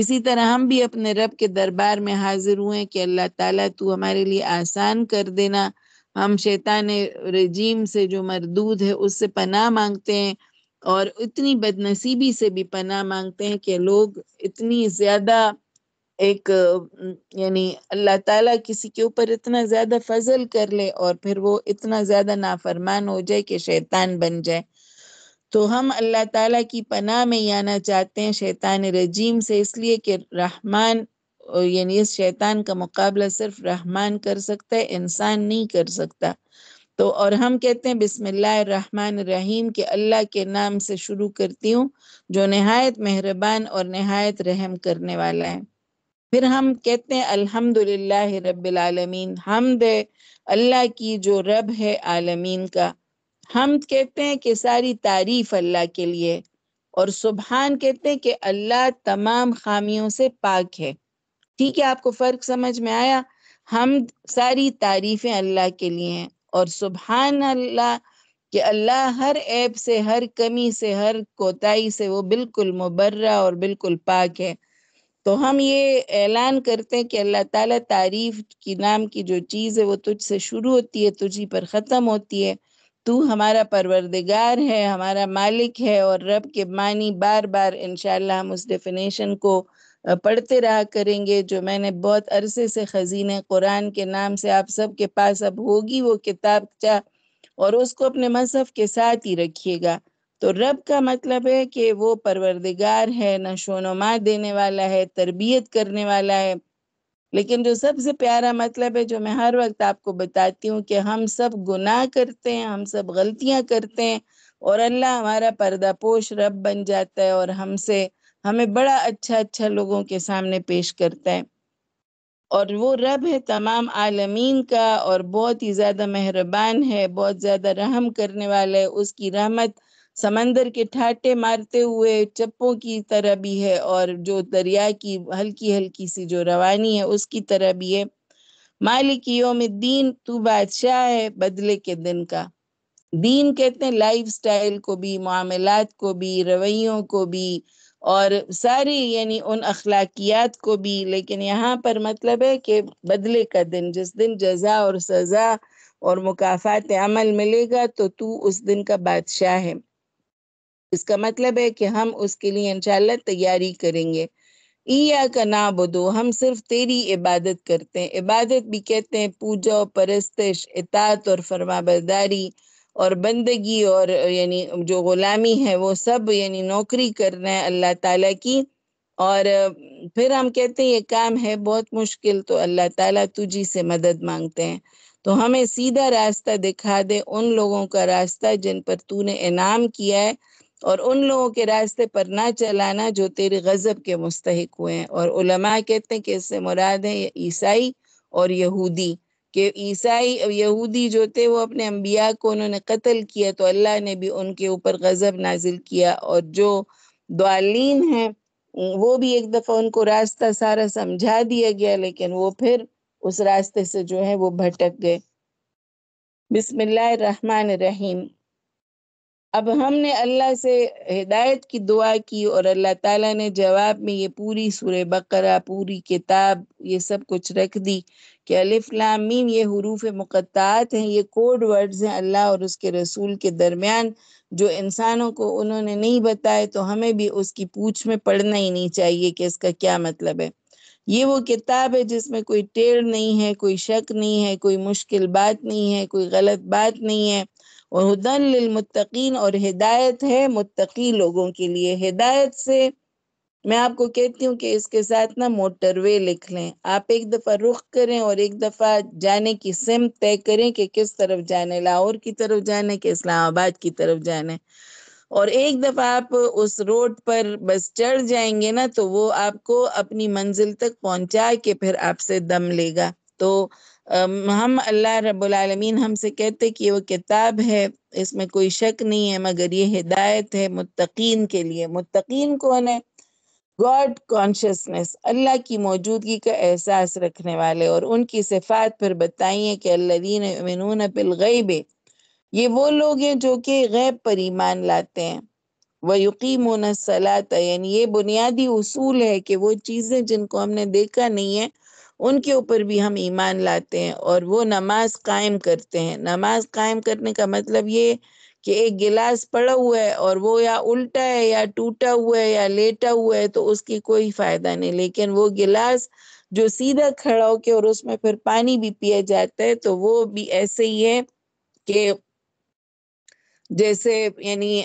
इसी तरह हम भी अपने रब के दरबार में हाजिर हुए कि अल्लाह ताला तू हमारे लिए आसान कर देना हम शैतान रजीम से जो मरदूद है उससे पनाह मांगते हैं और इतनी बदनसीबी से भी पनाह मांगते हैं कि लोग इतनी ज्यादा एक यानी अल्लाह ताला किसी के ऊपर इतना ज्यादा फजल कर ले और फिर वो इतना ज्यादा नाफरमान हो जाए कि शैतान बन जाए तो हम अल्लाह ताला की पनाह में ही आना चाहते हैं शैतान रजीम से इसलिए कि रहमान यानी इस शैतान का मुकाबला सिर्फ रहमान कर सकता है इंसान नहीं कर सकता तो और हम कहते हैं बिसमान रहीम के अल्लाह के नाम से शुरू करती हूँ जो नहायत मेहरबान और नहायत रहम करने वाला है फिर हम कहते हैं अल्हम्दुलिल्लाह रब्बिल आलमीन हमद अल्लाह की जो रब है आलमीन का हम कहते हैं कि सारी तारीफ अल्लाह के लिए और सुबहान कहते हैं कि अल्लाह तमाम खामियों से पाक है ठीक है आपको फर्क समझ में आया हम सारी तारीफें अल्लाह के लिए हैं और सुबहान अल्लाह कि अल्लाह हर ऐब से हर कमी से हर कोताही से वो बिल्कुल मुबर्रा और बिल्कुल पाक है तो हम ये ऐलान करते हैं कि अल्लाह ताला तारीफ की नाम की जो चीज़ है वो तुझसे शुरू होती है तुझी पर ख़त्म होती है तू हमारा परवरदिगार है हमारा मालिक है और रब के मानी बार बार इनशाला हम उस डेफिनेशन को पढ़ते रहा करेंगे जो मैंने बहुत अरसे से खजीने कुरान के नाम से आप सब के पास अब होगी वो किताब चा और उसको अपने मसहफ के साथ ही रखिएगा तो रब का मतलब है कि वो परवरदिगार है नशोनुमा देने वाला है तरबियत करने वाला है लेकिन जो सबसे प्यारा मतलब है जो मैं हर वक्त आपको बताती हूँ कि हम सब गुनाह करते हैं हम सब गलतियां करते हैं और अल्लाह हमारा पर्दा पोश रब बन जाता है और हमसे हमें बड़ा अच्छा अच्छा लोगों के सामने पेश करता है और वो रब है तमाम आलमीन का और बहुत ही ज़्यादा मेहरबान है बहुत ज़्यादा रहम करने वाला है उसकी रहमत समंदर के ठाटे मारते हुए चप्पों की तरह भी है और जो दरिया की हल्की हल्की सी जो रवानी है उसकी तरह भी है मालिक योम दीन तू बादशाह है बदले के दिन का दीन कहते हैं लाइफ स्टाइल को भी मामलात को भी रवैयों को भी और सारी यानी उन अखलाकियात को भी लेकिन यहाँ पर मतलब है कि बदले का दिन जिस दिन जजा और सजा और मुकाफात अमल मिलेगा तो तू उस दिन का बादशाह है इसका मतलब है कि हम उसके लिए इंशाल्लाह तैयारी करेंगे ईया का ना बुदो हम सिर्फ तेरी इबादत करते हैं इबादत भी कहते हैं पूजा और परस्तश इतात और फरमाबरदारी और बंदगी और यानी जो ग़ुलामी है वो सब यानी नौकरी करना है अल्लाह ताला की और फिर हम कहते हैं ये काम है बहुत मुश्किल तो अल्लाह ताला तुझी से मदद मांगते हैं तो हमें सीधा रास्ता दिखा दे उन लोगों का रास्ता जिन पर तूने इनाम किया है और उन लोगों के रास्ते पर ना चलाना जो तेरे गजब के मुस्तक हुए हैं और उलमा कहते हैं कि इससे मुराद है ईसाई और यहूदी कि ईसाई यहूदी जो थे वो अपने अम्बिया को उन्होंने कत्ल किया तो अल्लाह ने भी उनके ऊपर गजब नाजिल किया और जो दालीन हैं वो भी एक दफ़ा उनको रास्ता सारा समझा दिया गया लेकिन वो फिर उस रास्ते से जो है वो भटक गए बिस्मिल्लाह रहमान रहीम अब हमने अल्लाह से हिदायत की दुआ की और अल्लाह ताला ने जवाब में ये पूरी सुर बकरा पूरी किताब ये सब कुछ रख दी कि अलिफ ये हरूफ मुक़त्तात हैं ये कोड वर्ड्स हैं अल्लाह और उसके रसूल के दरमियान जो इंसानों को उन्होंने नहीं बताए तो हमें भी उसकी पूछ में पढ़ना ही नहीं चाहिए कि इसका क्या मतलब है ये वो किताब है जिसमें कोई टेढ़ नहीं है कोई शक नहीं है कोई मुश्किल बात नहीं है कोई गलत बात नहीं है और हदन लमुतकीन और हिदायत है मुतकी लोगों के लिए हिदायत से मैं आपको कहती हूँ कि इसके साथ ना मोटरवे लिख लें आप एक दफ़ा रुख करें और एक दफ़ा जाने की सिम तय करें कि किस तरफ जाने लाहौर की तरफ जाने कि इस्लामाबाद की तरफ जाने और एक दफ़ा आप उस रोड पर बस चढ़ जाएंगे ना तो वो आपको अपनी मंजिल तक पहुँचा के फिर आपसे दम लेगा तो हम अल्लाह रबालमीन हमसे कहते कि वो किताब है इसमें कोई शक नहीं है मगर ये हिदायत है मुतकीन के लिए मुतकीन कौन है गॉड कॉन्शियसनेस अल्लाह की मौजूदगी का एहसास रखने वाले और उनकी सिफात पर बताइए कि अल्लादीन बिलगैब ये वो लोग हैं जो कि गैब पर ईमान लाते हैं व यकीम सलात यानी ये बुनियादी उसूल है कि वो चीज़ें जिनको हमने देखा नहीं है उनके ऊपर भी हम ईमान लाते हैं और वो नमाज कायम करते हैं नमाज कायम करने का मतलब ये कि एक गिलास पड़ा हुआ है और वो या उल्टा है या टूटा हुआ है या लेटा हुआ है तो उसकी कोई फायदा नहीं लेकिन वो गिलास जो सीधा खड़ा होकर और उसमें फिर पानी भी पिया जाता है तो वो भी ऐसे ही है कि जैसे यानी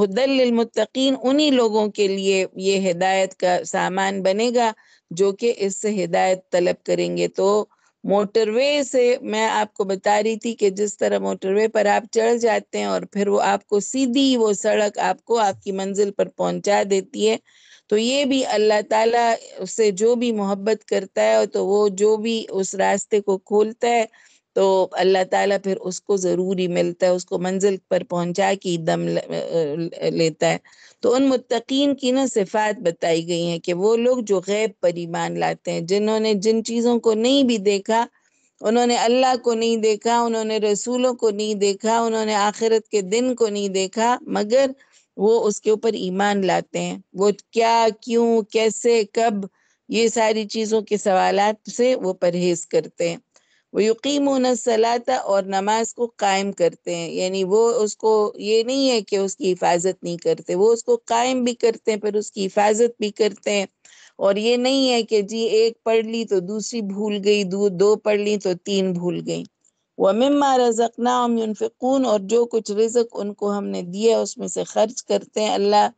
हदलमतकीन उन्हीं लोगों के लिए ये हिदायत का सामान बनेगा जो कि इससे हिदायत तलब करेंगे तो मोटरवे से मैं आपको बता रही थी कि जिस तरह मोटरवे पर आप चढ़ जाते हैं और फिर वो आपको सीधी वो सड़क आपको आपकी मंजिल पर पहुंचा देती है तो ये भी अल्लाह ताला से जो भी मोहब्बत करता है तो वो जो भी उस रास्ते को खोलता है तो अल्लाह ताला फिर उसको ज़रूरी मिलता है उसको मंजिल पर पहुंचा के दम लेता है तो उन मुतकीन की ना सिफात बताई गई हैं कि वो लोग जो गैब पर ईमान लाते हैं जिन्होंने जिन चीज़ों को नहीं भी देखा उन्होंने अल्लाह को नहीं देखा उन्होंने रसूलों को नहीं देखा उन्होंने आखिरत के दिन को नहीं देखा मगर वो उसके ऊपर ईमान लाते हैं वो क्या क्यों कैसे कब ये सारी चीज़ों के सवालात से वो परहेज करते हैं वो यकीम सलाता और नमाज को कायम करते हैं यानी वो उसको ये नहीं है कि उसकी हिफाजत नहीं करते वो उसको कायम भी करते हैं पर उसकी हिफाजत भी करते हैं और ये नहीं है कि जी एक पढ़ ली तो दूसरी भूल गई दो दो पढ़ ली तो तीन भूल गई वमिम्मा रजकना फ़कून और जो कुछ रिजक उनको हमने दिया उसमें से खर्च करते हैं अल्लाह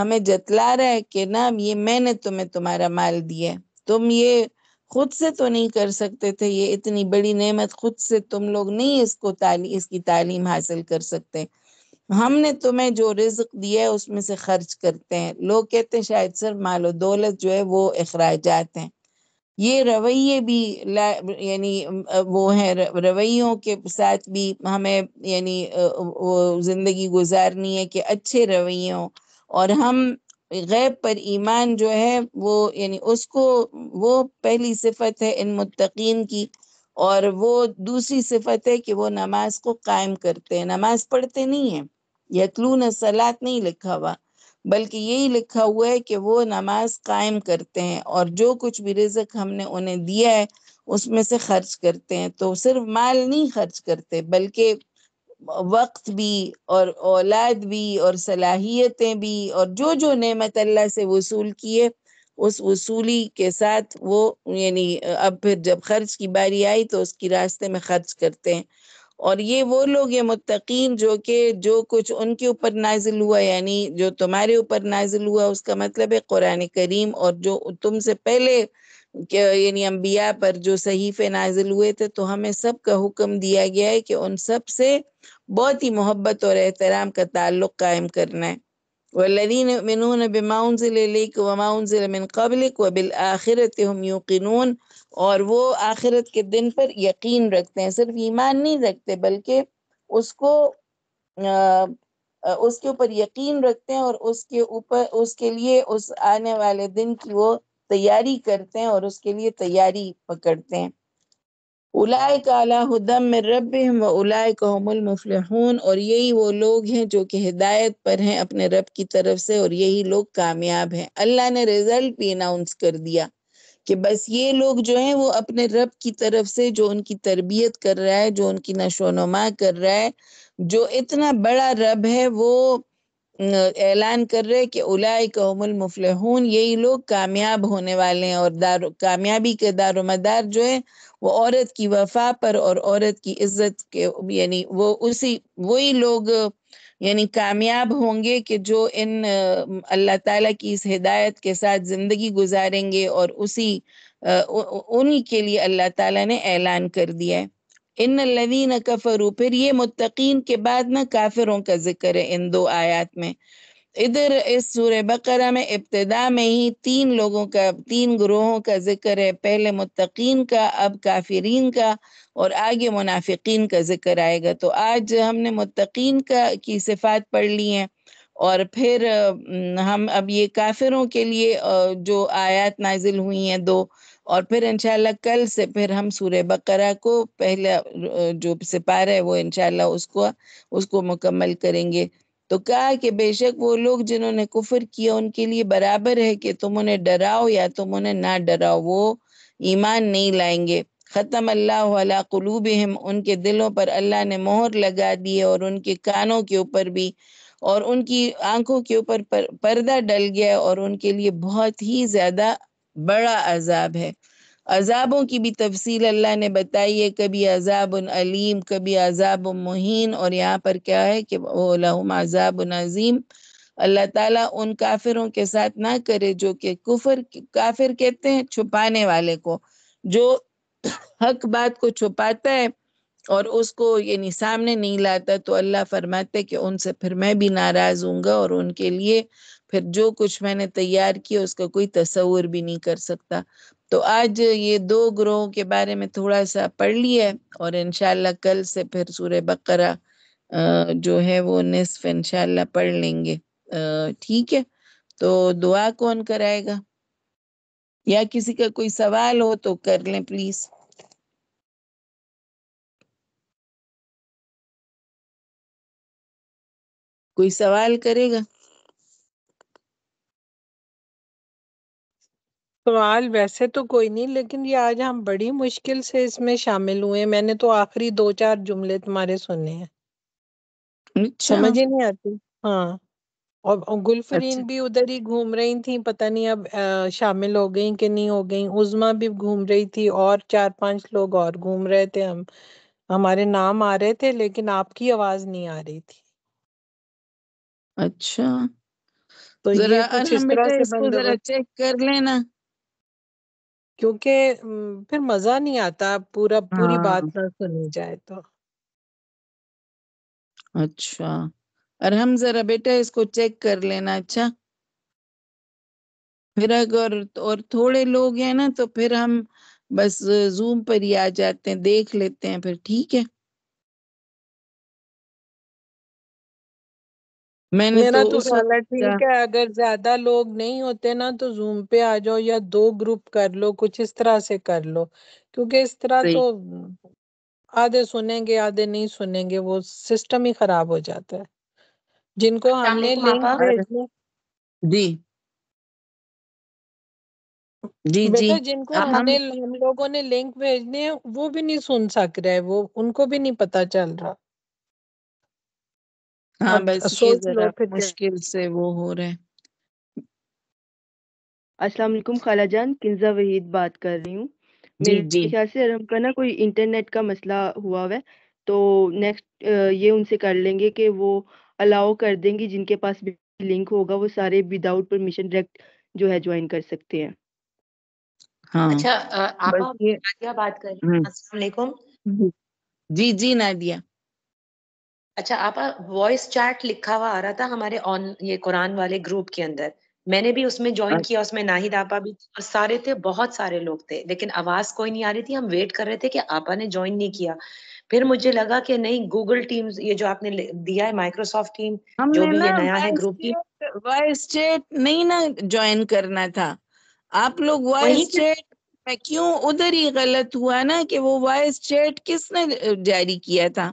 हमें जतला रहा है कि ना ये मैंने तुम्हें तुम्हारा माल दिया तुम ये खुद से तो नहीं कर सकते थे ये इतनी बड़ी नेमत खुद से तुम लोग नहीं इसको ताली इसकी तालीम हासिल कर सकते हमने तुम्हें जो रिज्क दिया है उसमें से खर्च करते हैं लोग कहते हैं शायद सर मालो दौलत जो है वो अखराज हैं ये रवैये भी यानी वो है रवैयों के साथ भी हमें यानी वो जिंदगी गुजारनी है कि अच्छे रवैयों और हम गैब पर ईमान जो है वो यानी उसको वो पहली सिफत है इन मुतकीन की और वो दूसरी सिफत है कि वो नमाज को कायम करते हैं नमाज पढ़ते नहीं है यकलून सलात नहीं लिखा हुआ बल्कि यही लिखा हुआ है कि वो नमाज कायम करते हैं और जो कुछ भी रिजक हमने उन्हें दिया है उसमें से खर्च करते हैं तो सिर्फ माल नहीं खर्च करते बल्कि वक्त भी और औलाद भी और सलाहियतें भी और जो जो नेमत अल्लाह से वसूल किए उस वसूली के साथ वो यानी अब फिर जब खर्च की बारी आई तो उसकी रास्ते में खर्च करते हैं और ये वो लोग ये मुतकीन जो कि जो कुछ उनके ऊपर नाजिल हुआ यानी जो तुम्हारे ऊपर नाजिल हुआ उसका मतलब है कुरान करीम और जो तुमसे पहले यानी अम्बिया पर जो सहीफे नाजिल हुए थे तो हमें सब का हुक्म दिया गया है कि उन सब से बहुत ही मोहब्बत और एहतराम का ताल्लुक कायम करना है वल्लिन मिनून बेमाउनज़िलक वमाउनज़िल मिन कबलिक व बिल आखिरत हम यूकिनून और वो आखिरत के दिन पर यकीन रखते हैं सिर्फ ईमान नहीं रखते बल्कि उसको उसके ऊपर यकीन रखते हैं और उसके ऊपर उसके लिए उस आने वाले दिन की वो तैयारी करते हैं और उसके लिए तैयारी पकड़ते हैं उलाय काला हदम में रब व उलाय कहमुल मुफलहून और यही वो लोग हैं जो कि हिदायत पर हैं अपने रब की तरफ से और यही लोग कामयाब हैं अल्लाह ने रिजल्ट भी अनाउंस कर दिया कि बस ये लोग जो हैं वो अपने रब की तरफ से जो उनकी तरबियत कर रहा है जो उनकी नशोनुमा कर रहा है जो इतना बड़ा रब है वो ऐलान कर रहे कि उलाई कमल मुफलहून यही लोग कामयाब होने वाले हैं और दार कामयाबी के दारोमदार जो है वो औरत की वफा पर और औरत की इज्जत के यानी वो उसी वही लोग यानी कामयाब होंगे कि जो इन अल्लाह ताला की इस हिदायत के साथ ज़िंदगी गुजारेंगे और उसी उन्हीं के लिए अल्लाह ताला ने ऐलान कर दिया है इन लदीन कफरू फिर ये मुतकीन के बाद ना काफिरों का जिक्र है इन दो आयात में इधर इस सूर बकरा में इब्तदा में ही तीन लोगों का तीन ग्रोहों का जिक्र है पहले मुतकीन का अब काफिरीन का और आगे मुनाफिकीन का जिक्र आएगा तो आज हमने मुतकीन का की सिफात पढ़ ली है और फिर हम अब ये काफिरों के लिए जो आयात नाजिल हुई हैं दो और फिर इनशाला कल से फिर हम सूर्य बकरा को पहले जो सिपार है वो इनशाला उसको उसको मुकम्मल करेंगे तो कहा कि बेशक वो लोग जिन्होंने कुफर किया उनके लिए बराबर है कि तुम उन्हें डराओ या तुम उन्हें ना डराओ वो ईमान नहीं लाएंगे ख़त्म अल्लाह कुलूब हम उनके दिलों पर अल्लाह ने मोहर लगा दिए और उनके कानों के ऊपर भी और उनकी आंखों के ऊपर पर, पर्दा डल गया और उनके लिए बहुत ही ज़्यादा बड़ा अजाब है अजाबों की भी तफसील अल्लाह ने बताई है कभी अजाब अलीम कभी अजाब मुहिन और यहाँ पर क्या है कि वो लहुम अजाब अजीम अल्लाह ताला उन काफिरों के साथ ना करे जो कि कुफर काफिर कहते हैं छुपाने वाले को जो हक बात को छुपाता है और उसको यानी सामने नहीं लाता तो अल्लाह फरमाते कि उनसे फिर मैं भी नाराज हूँगा और उनके लिए फिर जो कुछ मैंने तैयार किया उसका कोई तस्वर भी नहीं कर सकता तो आज ये दो ग्रोहों के बारे में थोड़ा सा पढ़ लिया है और इनशाला कल से फिर सूर्य बकरा जो है वो निसफ इनशाला पढ़ लेंगे ठीक है तो दुआ कौन कराएगा या किसी का कोई सवाल हो तो कर लें प्लीज कोई सवाल करेगा सवाल वैसे तो कोई नहीं लेकिन ये आज हम बड़ी मुश्किल से इसमें शामिल हुए मैंने तो आखिरी दो चार जुमले तुम्हारे सुने हैं अच्छा। समझ ही नहीं आती हाँ और गुलफरीन अच्छा भी उधर ही घूम रही थी पता नहीं अब आ, शामिल हो गई कि नहीं हो गई उजमा भी घूम रही थी और चार पांच लोग और घूम रहे थे हम हमारे नाम आ रहे थे लेकिन आपकी आवाज नहीं आ रही थी अच्छा तो ये जरा कुछ इस तरह से चेक कर लेना क्योंकि फिर मज़ा नहीं आता पूरा पूरी बात हाँ। ना सुनी जाए तो। अच्छा, और हम ज़रा बेटा इसको चेक कर लेना, अच्छा? फिर अगर और थोड़े लोग हैं ना तो फिर हम बस ज़ूम पर ही आ जाते हैं, देख लेते हैं फिर, ठीक है? मैंने मेरा तो, तो वाला ठीक है अगर ज्यादा लोग नहीं होते ना तो जूम पे आ जाओ या दो ग्रुप कर लो कुछ इस तरह से कर लो क्योंकि इस तरह तो आधे सुनेंगे आधे नहीं सुनेंगे वो सिस्टम ही खराब हो जाता है जिनको अच्छा, हमने लिंक तो जी जी जी जिनको हमने हम लोगों ने लिंक भेजने वो भी नहीं सुन सक रहे वो उनको भी नहीं पता चल रहा हाँ बस ये जरा मुश्किल से वो हो रहे हैं अस्सलाम वालेकुम खाला जान किंजा वहीद बात कर रही हूँ मेरे ख्याल से अरहम का ना कोई इंटरनेट का मसला हुआ हुआ है तो नेक्स्ट ये उनसे कर लेंगे कि वो अलाउ कर देंगे जिनके पास भी लिंक होगा वो सारे विदाउट परमिशन डायरेक्ट जो है ज्वाइन कर सकते हैं हाँ अच्छा आप बात कर रही हैं हम्म। अस्सलाम वालेकुम जी जी नादिया अच्छा आप वॉइस चैट लिखा हुआ आ रहा था हमारे ऑन ये कुरान वाले ग्रुप के अंदर मैंने भी उसमें ज्वाइन हाँ। किया उसमें नाहिद आपा भी और सारे थे बहुत सारे लोग थे लेकिन आवाज कोई नहीं आ रही थी हम वेट कर रहे थे कि आपा ने ज्वाइन नहीं किया फिर मुझे लगा कि नहीं गूगल टीम ये जो आपने दिया है माइक्रोसॉफ्ट टीम जो भी ये नया है ग्रुप की वॉइस चैट नहीं ना ज्वाइन करना था आप लोग वॉइस चैट तो। क्यों उधर ही गलत हुआ ना कि वो वॉइस चैट किसने जारी किया था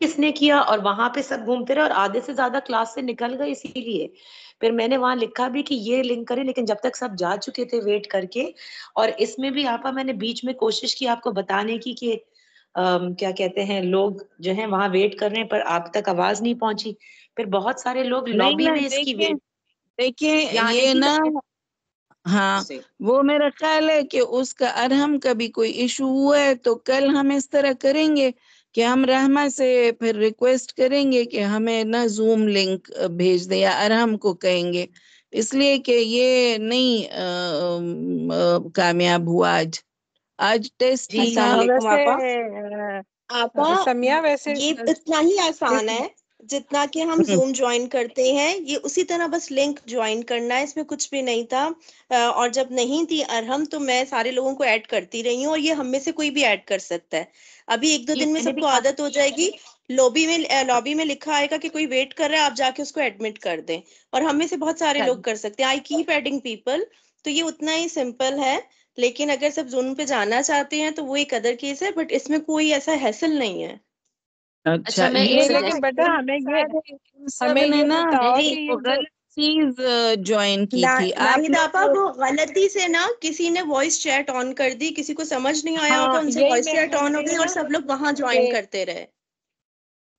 किसने किया और वहां पे सब घूमते रहे और आधे से ज्यादा क्लास से निकल गए इसीलिए फिर मैंने वहां लिखा भी कि ये लिंक करें लेकिन जब तक सब जा चुके थे वेट करके और इसमें भी आपा मैंने बीच में कोशिश की आपको बताने की कि Um, क्या कहते हैं लोग जो है वहां वेट कर रहे हैं पर आप तक आवाज नहीं पहुंची फिर बहुत सारे लोग लॉबी में इसकी वेट देखिए ये ना हाँ वो मेरा ख्याल है कि उसका अरहम का भी कोई इशू हुआ है तो कल हम इस तरह करेंगे कि हम रहमा से फिर रिक्वेस्ट करेंगे कि हमें ना जूम लिंक भेज दें या अरहम को कहेंगे इसलिए कि ये नहीं कामयाब हुआ आज आज टेस्ट हाँ, आपा आपा, हाँ, वैसे ये इतना ही आसान है जितना कि हम जूम ज्वाइन करते हैं ये उसी तरह बस लिंक ज्वाइन करना है इसमें कुछ भी नहीं था और जब नहीं थी अरहम तो मैं सारे लोगों को ऐड करती रही हूँ और ये हम में से कोई भी ऐड कर सकता है अभी एक दो दिन में सबको आदत हो जाएगी लॉबी में लॉबी में लिखा आएगा कि कोई वेट कर रहा है आप जाके उसको एडमिट कर दें और हमें से बहुत सारे लोग कर सकते हैं आई कीप एडिंग पीपल तो ये उतना ही सिंपल है लेकिन अगर सब जोन पे जाना चाहते हैं तो वो एक अदर केस है बट इसमें कोई ऐसा हैसल नहीं है अच्छा, अच्छा मैं ये लेकिन बेटा हमें ये हमें ना चीज ज्वाइन uh, की ला, थी आप आपा वो गलती से ना किसी ने वॉइस चैट ऑन कर दी किसी को समझ नहीं आया हाँ, होगा उनसे वॉइस चैट ऑन हो गई और सब लोग वहाँ ज्वाइन करते रहे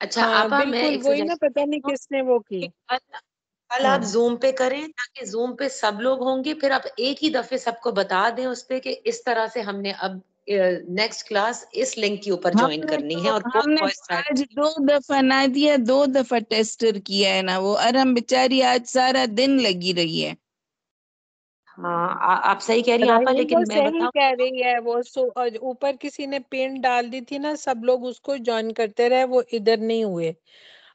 अच्छा आप हाँ, वही ना पता नहीं किसने वो की कल आप जूम हाँ। पे करें ताकि जूम पे सब लोग होंगे फिर आप एक ही दफे सबको बता दें उस पर इस तरह से हमने अब नेक्स्ट क्लास इस लिंक के ऊपर ज्वाइन हाँ, करनी है तो और हमने हाँ, आज दो दफा ना दिया दो दफा टेस्टर किया है ना वो और हम बेचारी आज सारा दिन लगी रही है हाँ आप सही कह रही हैं आपा लेकिन मैं सही कह रही है वो ऊपर किसी ने पेंट डाल दी थी ना सब लोग उसको ज्वाइन करते रहे वो इधर नहीं हुए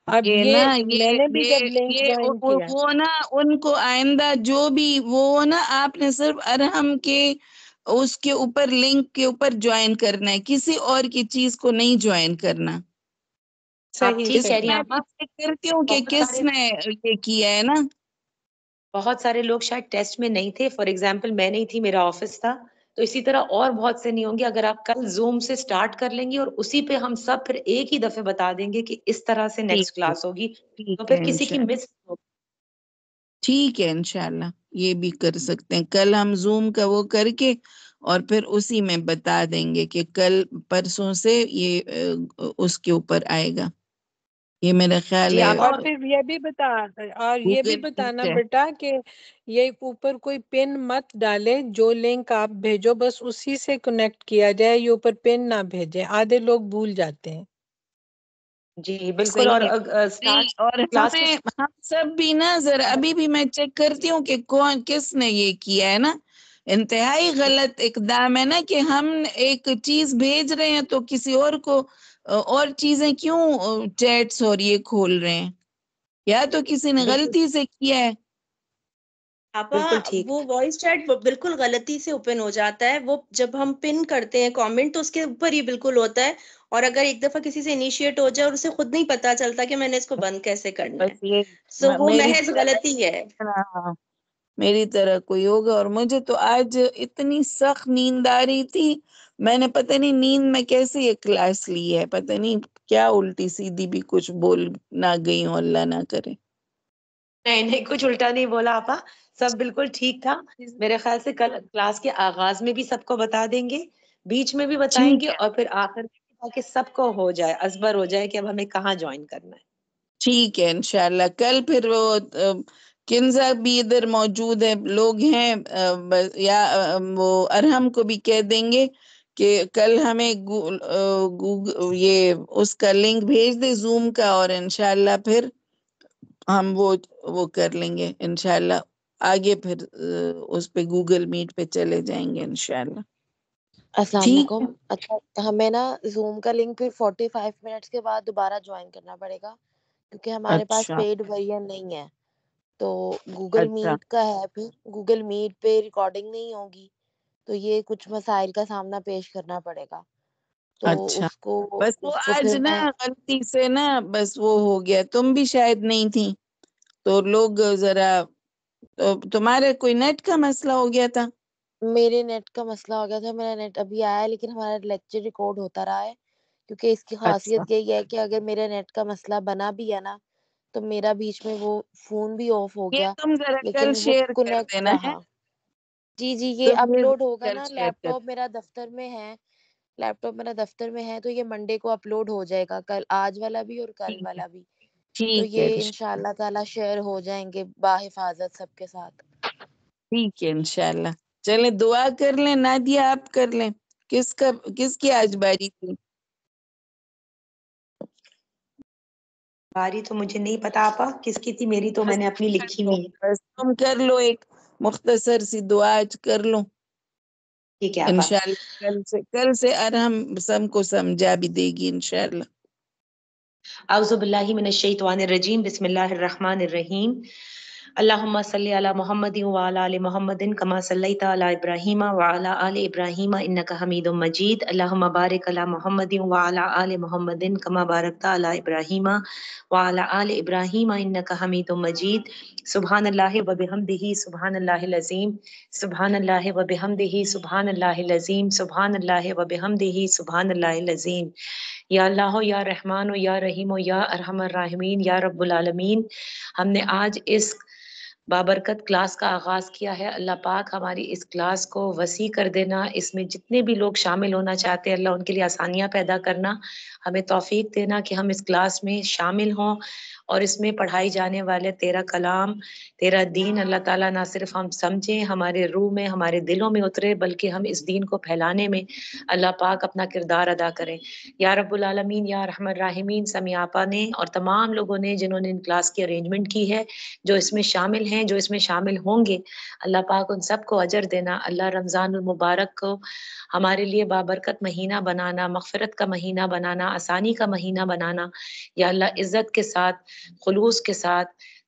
अब ये, ये ना ये मैंने भी ये, जब ये वो, वो ना उनको आइंदा जो भी वो ना आपने सिर्फ अरहम के उसके ऊपर लिंक के ऊपर ज्वाइन करना है किसी और की चीज को नहीं ज्वाइन करना सही करती हूँ कि किसने ये किया है ना बहुत सारे लोग शायद टेस्ट में नहीं थे फॉर एग्जाम्पल मैं नहीं थी मेरा ऑफिस था तो इसी तरह और बहुत से नहीं होंगे अगर आप कल जूम से स्टार्ट कर लेंगे और उसी पे हम सब फिर एक ही दफे बता देंगे कि इस तरह से नेक्स्ट क्लास होगी तो फिर किसी की मिस होगी ठीक है इनशाला ये भी कर सकते हैं कल हम जूम का वो करके और फिर उसी में बता देंगे कि कल परसों से ये उसके ऊपर आएगा ये मेरा ख्याल है और तो फिर ये भी बता और ये भी बताना बेटा कि ये ऊपर कोई पिन मत डाले जो लिंक आप भेजो बस उसी से कनेक्ट किया जाए ये ऊपर पिन ना भेजे आधे लोग भूल जाते हैं जी बिल्कुल और स्टार्ट और क्लास हम सब भी ना जरा अभी भी मैं चेक करती हूँ कि कौन किसने ये किया है ना इंतहाई गलत इकदाम है ना कि हम एक चीज भेज रहे हैं तो किसी और को और चीजें क्यों चैट्स और ये खोल रहे हैं या तो किसी ने गलती से किया है आपा वो वॉइस चैट बिल्कुल गलती से ओपन हो जाता है वो जब हम पिन करते हैं कमेंट तो उसके ऊपर ही बिल्कुल होता है और अगर एक दफा किसी से इनिशिएट हो जाए और उसे खुद नहीं पता चलता कि मैंने इसको बंद कैसे करना है सो वो महज गलती है हाँ, मेरी तरह कोई होगा और मुझे तो आज इतनी सख्त नींद आ रही थी मैंने पता नहीं नींद में कैसे ये क्लास ली है पता नहीं क्या उल्टी सीधी भी कुछ बोल ना गई हूँ अल्लाह ना करे नहीं नहीं कुछ उल्टा नहीं बोला आपा सब बिल्कुल ठीक था मेरे ख्याल से कल क्लास के आगाज में भी सबको बता देंगे बीच में भी बताएंगे और फिर आखिर ताकि सबको हो जाए असबर हो जाए कि अब हमें कहाँ ज्वाइन करना है ठीक है इनशाला कल फिर वो किन्जा भी इधर मौजूद है लोग हैं या वो अरहम को भी कह देंगे कि कल हमें गू, गू, ये उसका लिंक भेज दे जूम का और इनशाला फिर हम वो वो कर लेंगे इनशाला आगे फिर उस पे गूगल मीट पे चले जाएंगे इनशाला ठीक अस्सलाम है अच्छा हमें ना ज़ूम का लिंक फिर 45 मिनट्स के बाद दोबारा ज्वाइन करना पड़ेगा क्योंकि हमारे अच्छा। पास पेड वर्जन नहीं है। तो गूगल अच्छा। मीट का है अभी, गूगल मीट पे रिकॉर्डिंग नहीं होगी, तो ये कुछ मसाइल का सामना पेश करना पड़ेगा। तो अच्छा, उसको बस वो उसको आज ना गलती से ना बस वो हो गया, तुम भी शायद नहीं थी तो लोग ज़रा तो तुम्हारे कोई नेट का मसला हो गया था? मेरे नेट का मसला हो गया था मेरा नेट अभी आया है लेकिन हमारा लेक्चर रिकॉर्ड होता रहा है क्योंकि इसकी अच्छा खासियत यही है कि अगर मेरे नेट का मसला बना भी है ना तो मेरा बीच में वो फोन भी ऑफ हो गया तुम लेकिन शेयर कर देना हाँ। है जी जी ये तो अपलोड होगा ना लैपटॉप मेरा दफ्तर में है लैपटॉप मेरा दफ्तर में है तो ये मंडे को अपलोड हो जाएगा कल आज वाला भी और कल वाला भी तो ये इनशाला शेयर हो जाएंगे बाहिफाजत सबके साथ ठीक है इनशाला चले दुआ कर ले ना दिया आप कर ले किसका किसकी आज बारी थी बारी तो मुझे नहीं पता आपा किसकी थी मेरी तो मैंने अपनी लिखी हुई बस तुम कर लो एक मुख्तसर सी दुआ आज कर लो ठीक है इंशाल्लाह कल से कल से अरहम को समझा भी देगी इंशाल्लाह आउज़ुबिल्लाहि मिनश शैतानिर रजीम बिस्मिल्लाहिर रहमानिर रहीम अल्लाहुम्मा सल्ली अला मोहम्मद वाला आल मोहम्मदिन कमा सल्लैत अला इब्राहिम वाला आल इब्राहिम इन्नका हमीदुम मजीद अल्लाहुम्मा बारिक अला मोहम्मद वाला आल मोहम्मदिन कमा बारकता अला इब्राहिम वाला आल इब्राहिम इन्नका हमीदुम मजीद सुबहान अल्लाह व बिहमदिही सुबहान अल्लाह अजीम सुबहान अल्लाह व बिहमदिही सुबहान अल्लाह अजीम सुबहान अल्लाह व बिहमदिही सुबहान अल्लाह अजीम या अल्लाह या रहमान या रहीम या अरहम राहमीन या रब्बुल आलमीन हमने आज इस बाबरकत क्लास का आगाज़ किया है अल्लाह पाक हमारी इस क्लास को वसी कर देना इसमें जितने भी लोग शामिल होना चाहते हैं अल्लाह उनके लिए आसानियाँ पैदा करना हमें तोफीक देना कि हम इस क्लास में शामिल हों और इसमें पढ़ाई जाने वाले तेरा कलाम तेरा दीन अल्लाह ताला ना सिर्फ हम समझें हमारे रूह में हमारे दिलों में उतरे बल्कि हम इस दीन को फैलाने में अल्लाह पाक अपना किरदार अदा करें या आलमीन या रहमान राहमीन समियापा ने और तमाम लोगों ने जिन्होंने इन क्लास की अरेंजमेंट की है जो इसमें शामिल हैं जो इसमें शामिल होंगे अल्लाह पाक उन सबको अजर देना अल्लाह रमज़ान मुबारक को हमारे लिए बाबरकत महीना बनाना मगफरत का महीना बनाना आसानी का महीना बनाना या अल्लाह इज़्ज़त के साथ खलूस के साथ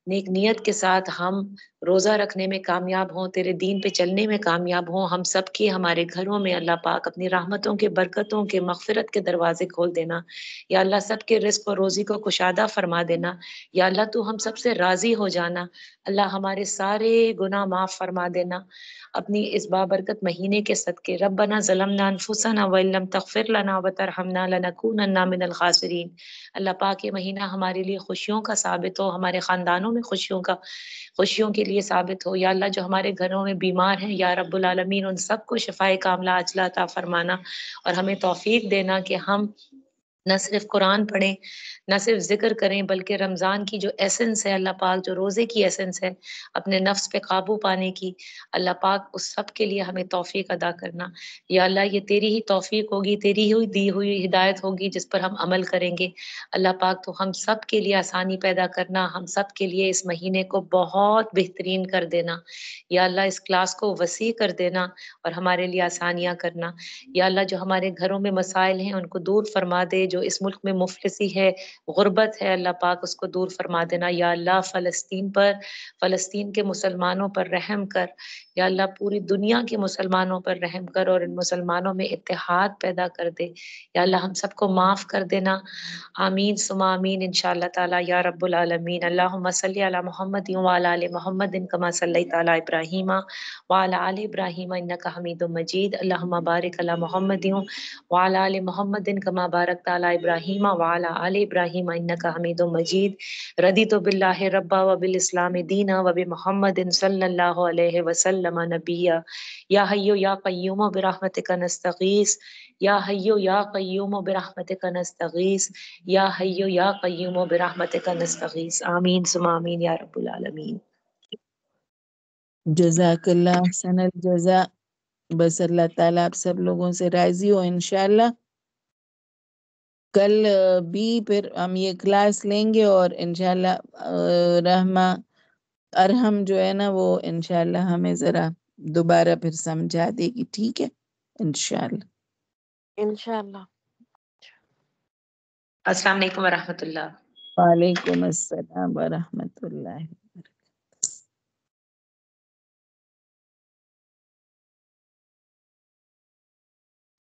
नेक नीयत के साथ हम रोज़ा रखने में कामयाब हों तेरे दीन पे चलने में कामयाब हों हम सब के हमारे घरों में अल्लाह पाक अपनी रहमतों के बरकतों के मगफरत के दरवाजे खोल देना या अल्लाह सब के रिस्क और रोज़ी को कुशादा फरमा देना या अल्लाह तू हम सबसे राज़ी हो जाना अल्लाह हमारे सारे गुना माफ़ फरमा देना अपनी इस बाबरकत महीने के सदक़े रबना ज़लम वम लना मिनल खासरीन अल्लाह पाक ये महीना हमारे लिए खुशियों का साबित हो हमारे ख़ानदानों में खुशियों का खुशियों के लिए साबित हो या अल्लाह जो हमारे घरों में बीमार हैं या रबालमीन उन सबको शफाए कामला अजलाता फरमाना और हमें तोफ़ी देना कि हम न सिर्फ कुरान पढ़ें ना सिर्फ जिक्र करें बल्कि रमज़ान की जो एसेंस है अल्लाह पाक जो रोज़े की एसेंस है अपने नफ्स पे काबू पाने की अल्लाह पाक उस सब के लिए हमें तोफ़ी अदा करना या अल्लाह ये तेरी ही तोफ़ी होगी तेरी ही दी हुई हिदायत होगी जिस पर हम अमल करेंगे अल्लाह पाक तो हम सब के लिए आसानी पैदा करना हम सब के लिए इस महीने को बहुत बेहतरीन कर देना या अल्लाह इस क्लास को वसी कर देना और हमारे लिए आसानियाँ करना या अल्लाह जो हमारे घरों में मसाइल हैं उनको दूर फरमा दे जो इस मुल्क में मुफलसी है गुर्बत है अल्लाह पाक उसको दूर फरमा देना या अल्लाह फ़लस्तीन पर फ़लस्तीन के मुसलमानों पर रहम कर या अल्लाह पूरी दुनिया के मुसलमानों पर रहम कर और इन मुसलमानों में इतिहाद पैदा कर दे या अल्लाह हम सबको माफ़ कर देना आमीन सुमा आमीन इन ताला या रब्बुलमीन अल्लाह सल मोहम्मद वाल मोहम्मद कमा सल ताला इब्राहिमा वाल आल इब्राहिम इन्ना का हमीद मजीद अल्लाह बारिक अला मोहम्मद वाल आल मोहम्मद कमा बारक ताला अला इब्राहिम वाला अल इब्राहिम का हमीद मजीद रदी तो बिल्ला रब्बा वबिल इस्लाम दीना वब मोहम्मद सल्ला वसलम नबिया या हयो या क्यूम बरहमत का नस्तगीस या हयो या क्यूम बरहमत का नस्तगीस या हयो या क्यूम बरहमत का नस्तगीस आमीन सुमामीन या रबालमीन जजाकल्ला सनल जजा बस अल्लाह ताला आप सब लोगों से राजी हो इनशाला कल भी फिर हम ये क्लास लेंगे और इनशाला रहमा अरहम जो है ना वो इनशाला हमें ज़रा दोबारा फिर समझा देगी ठीक है इनशाला इनशाला अस्सलाम वालेकुम वरहमतुल्लाह वालेकुम अस्सलाम वरहमतुल्लाह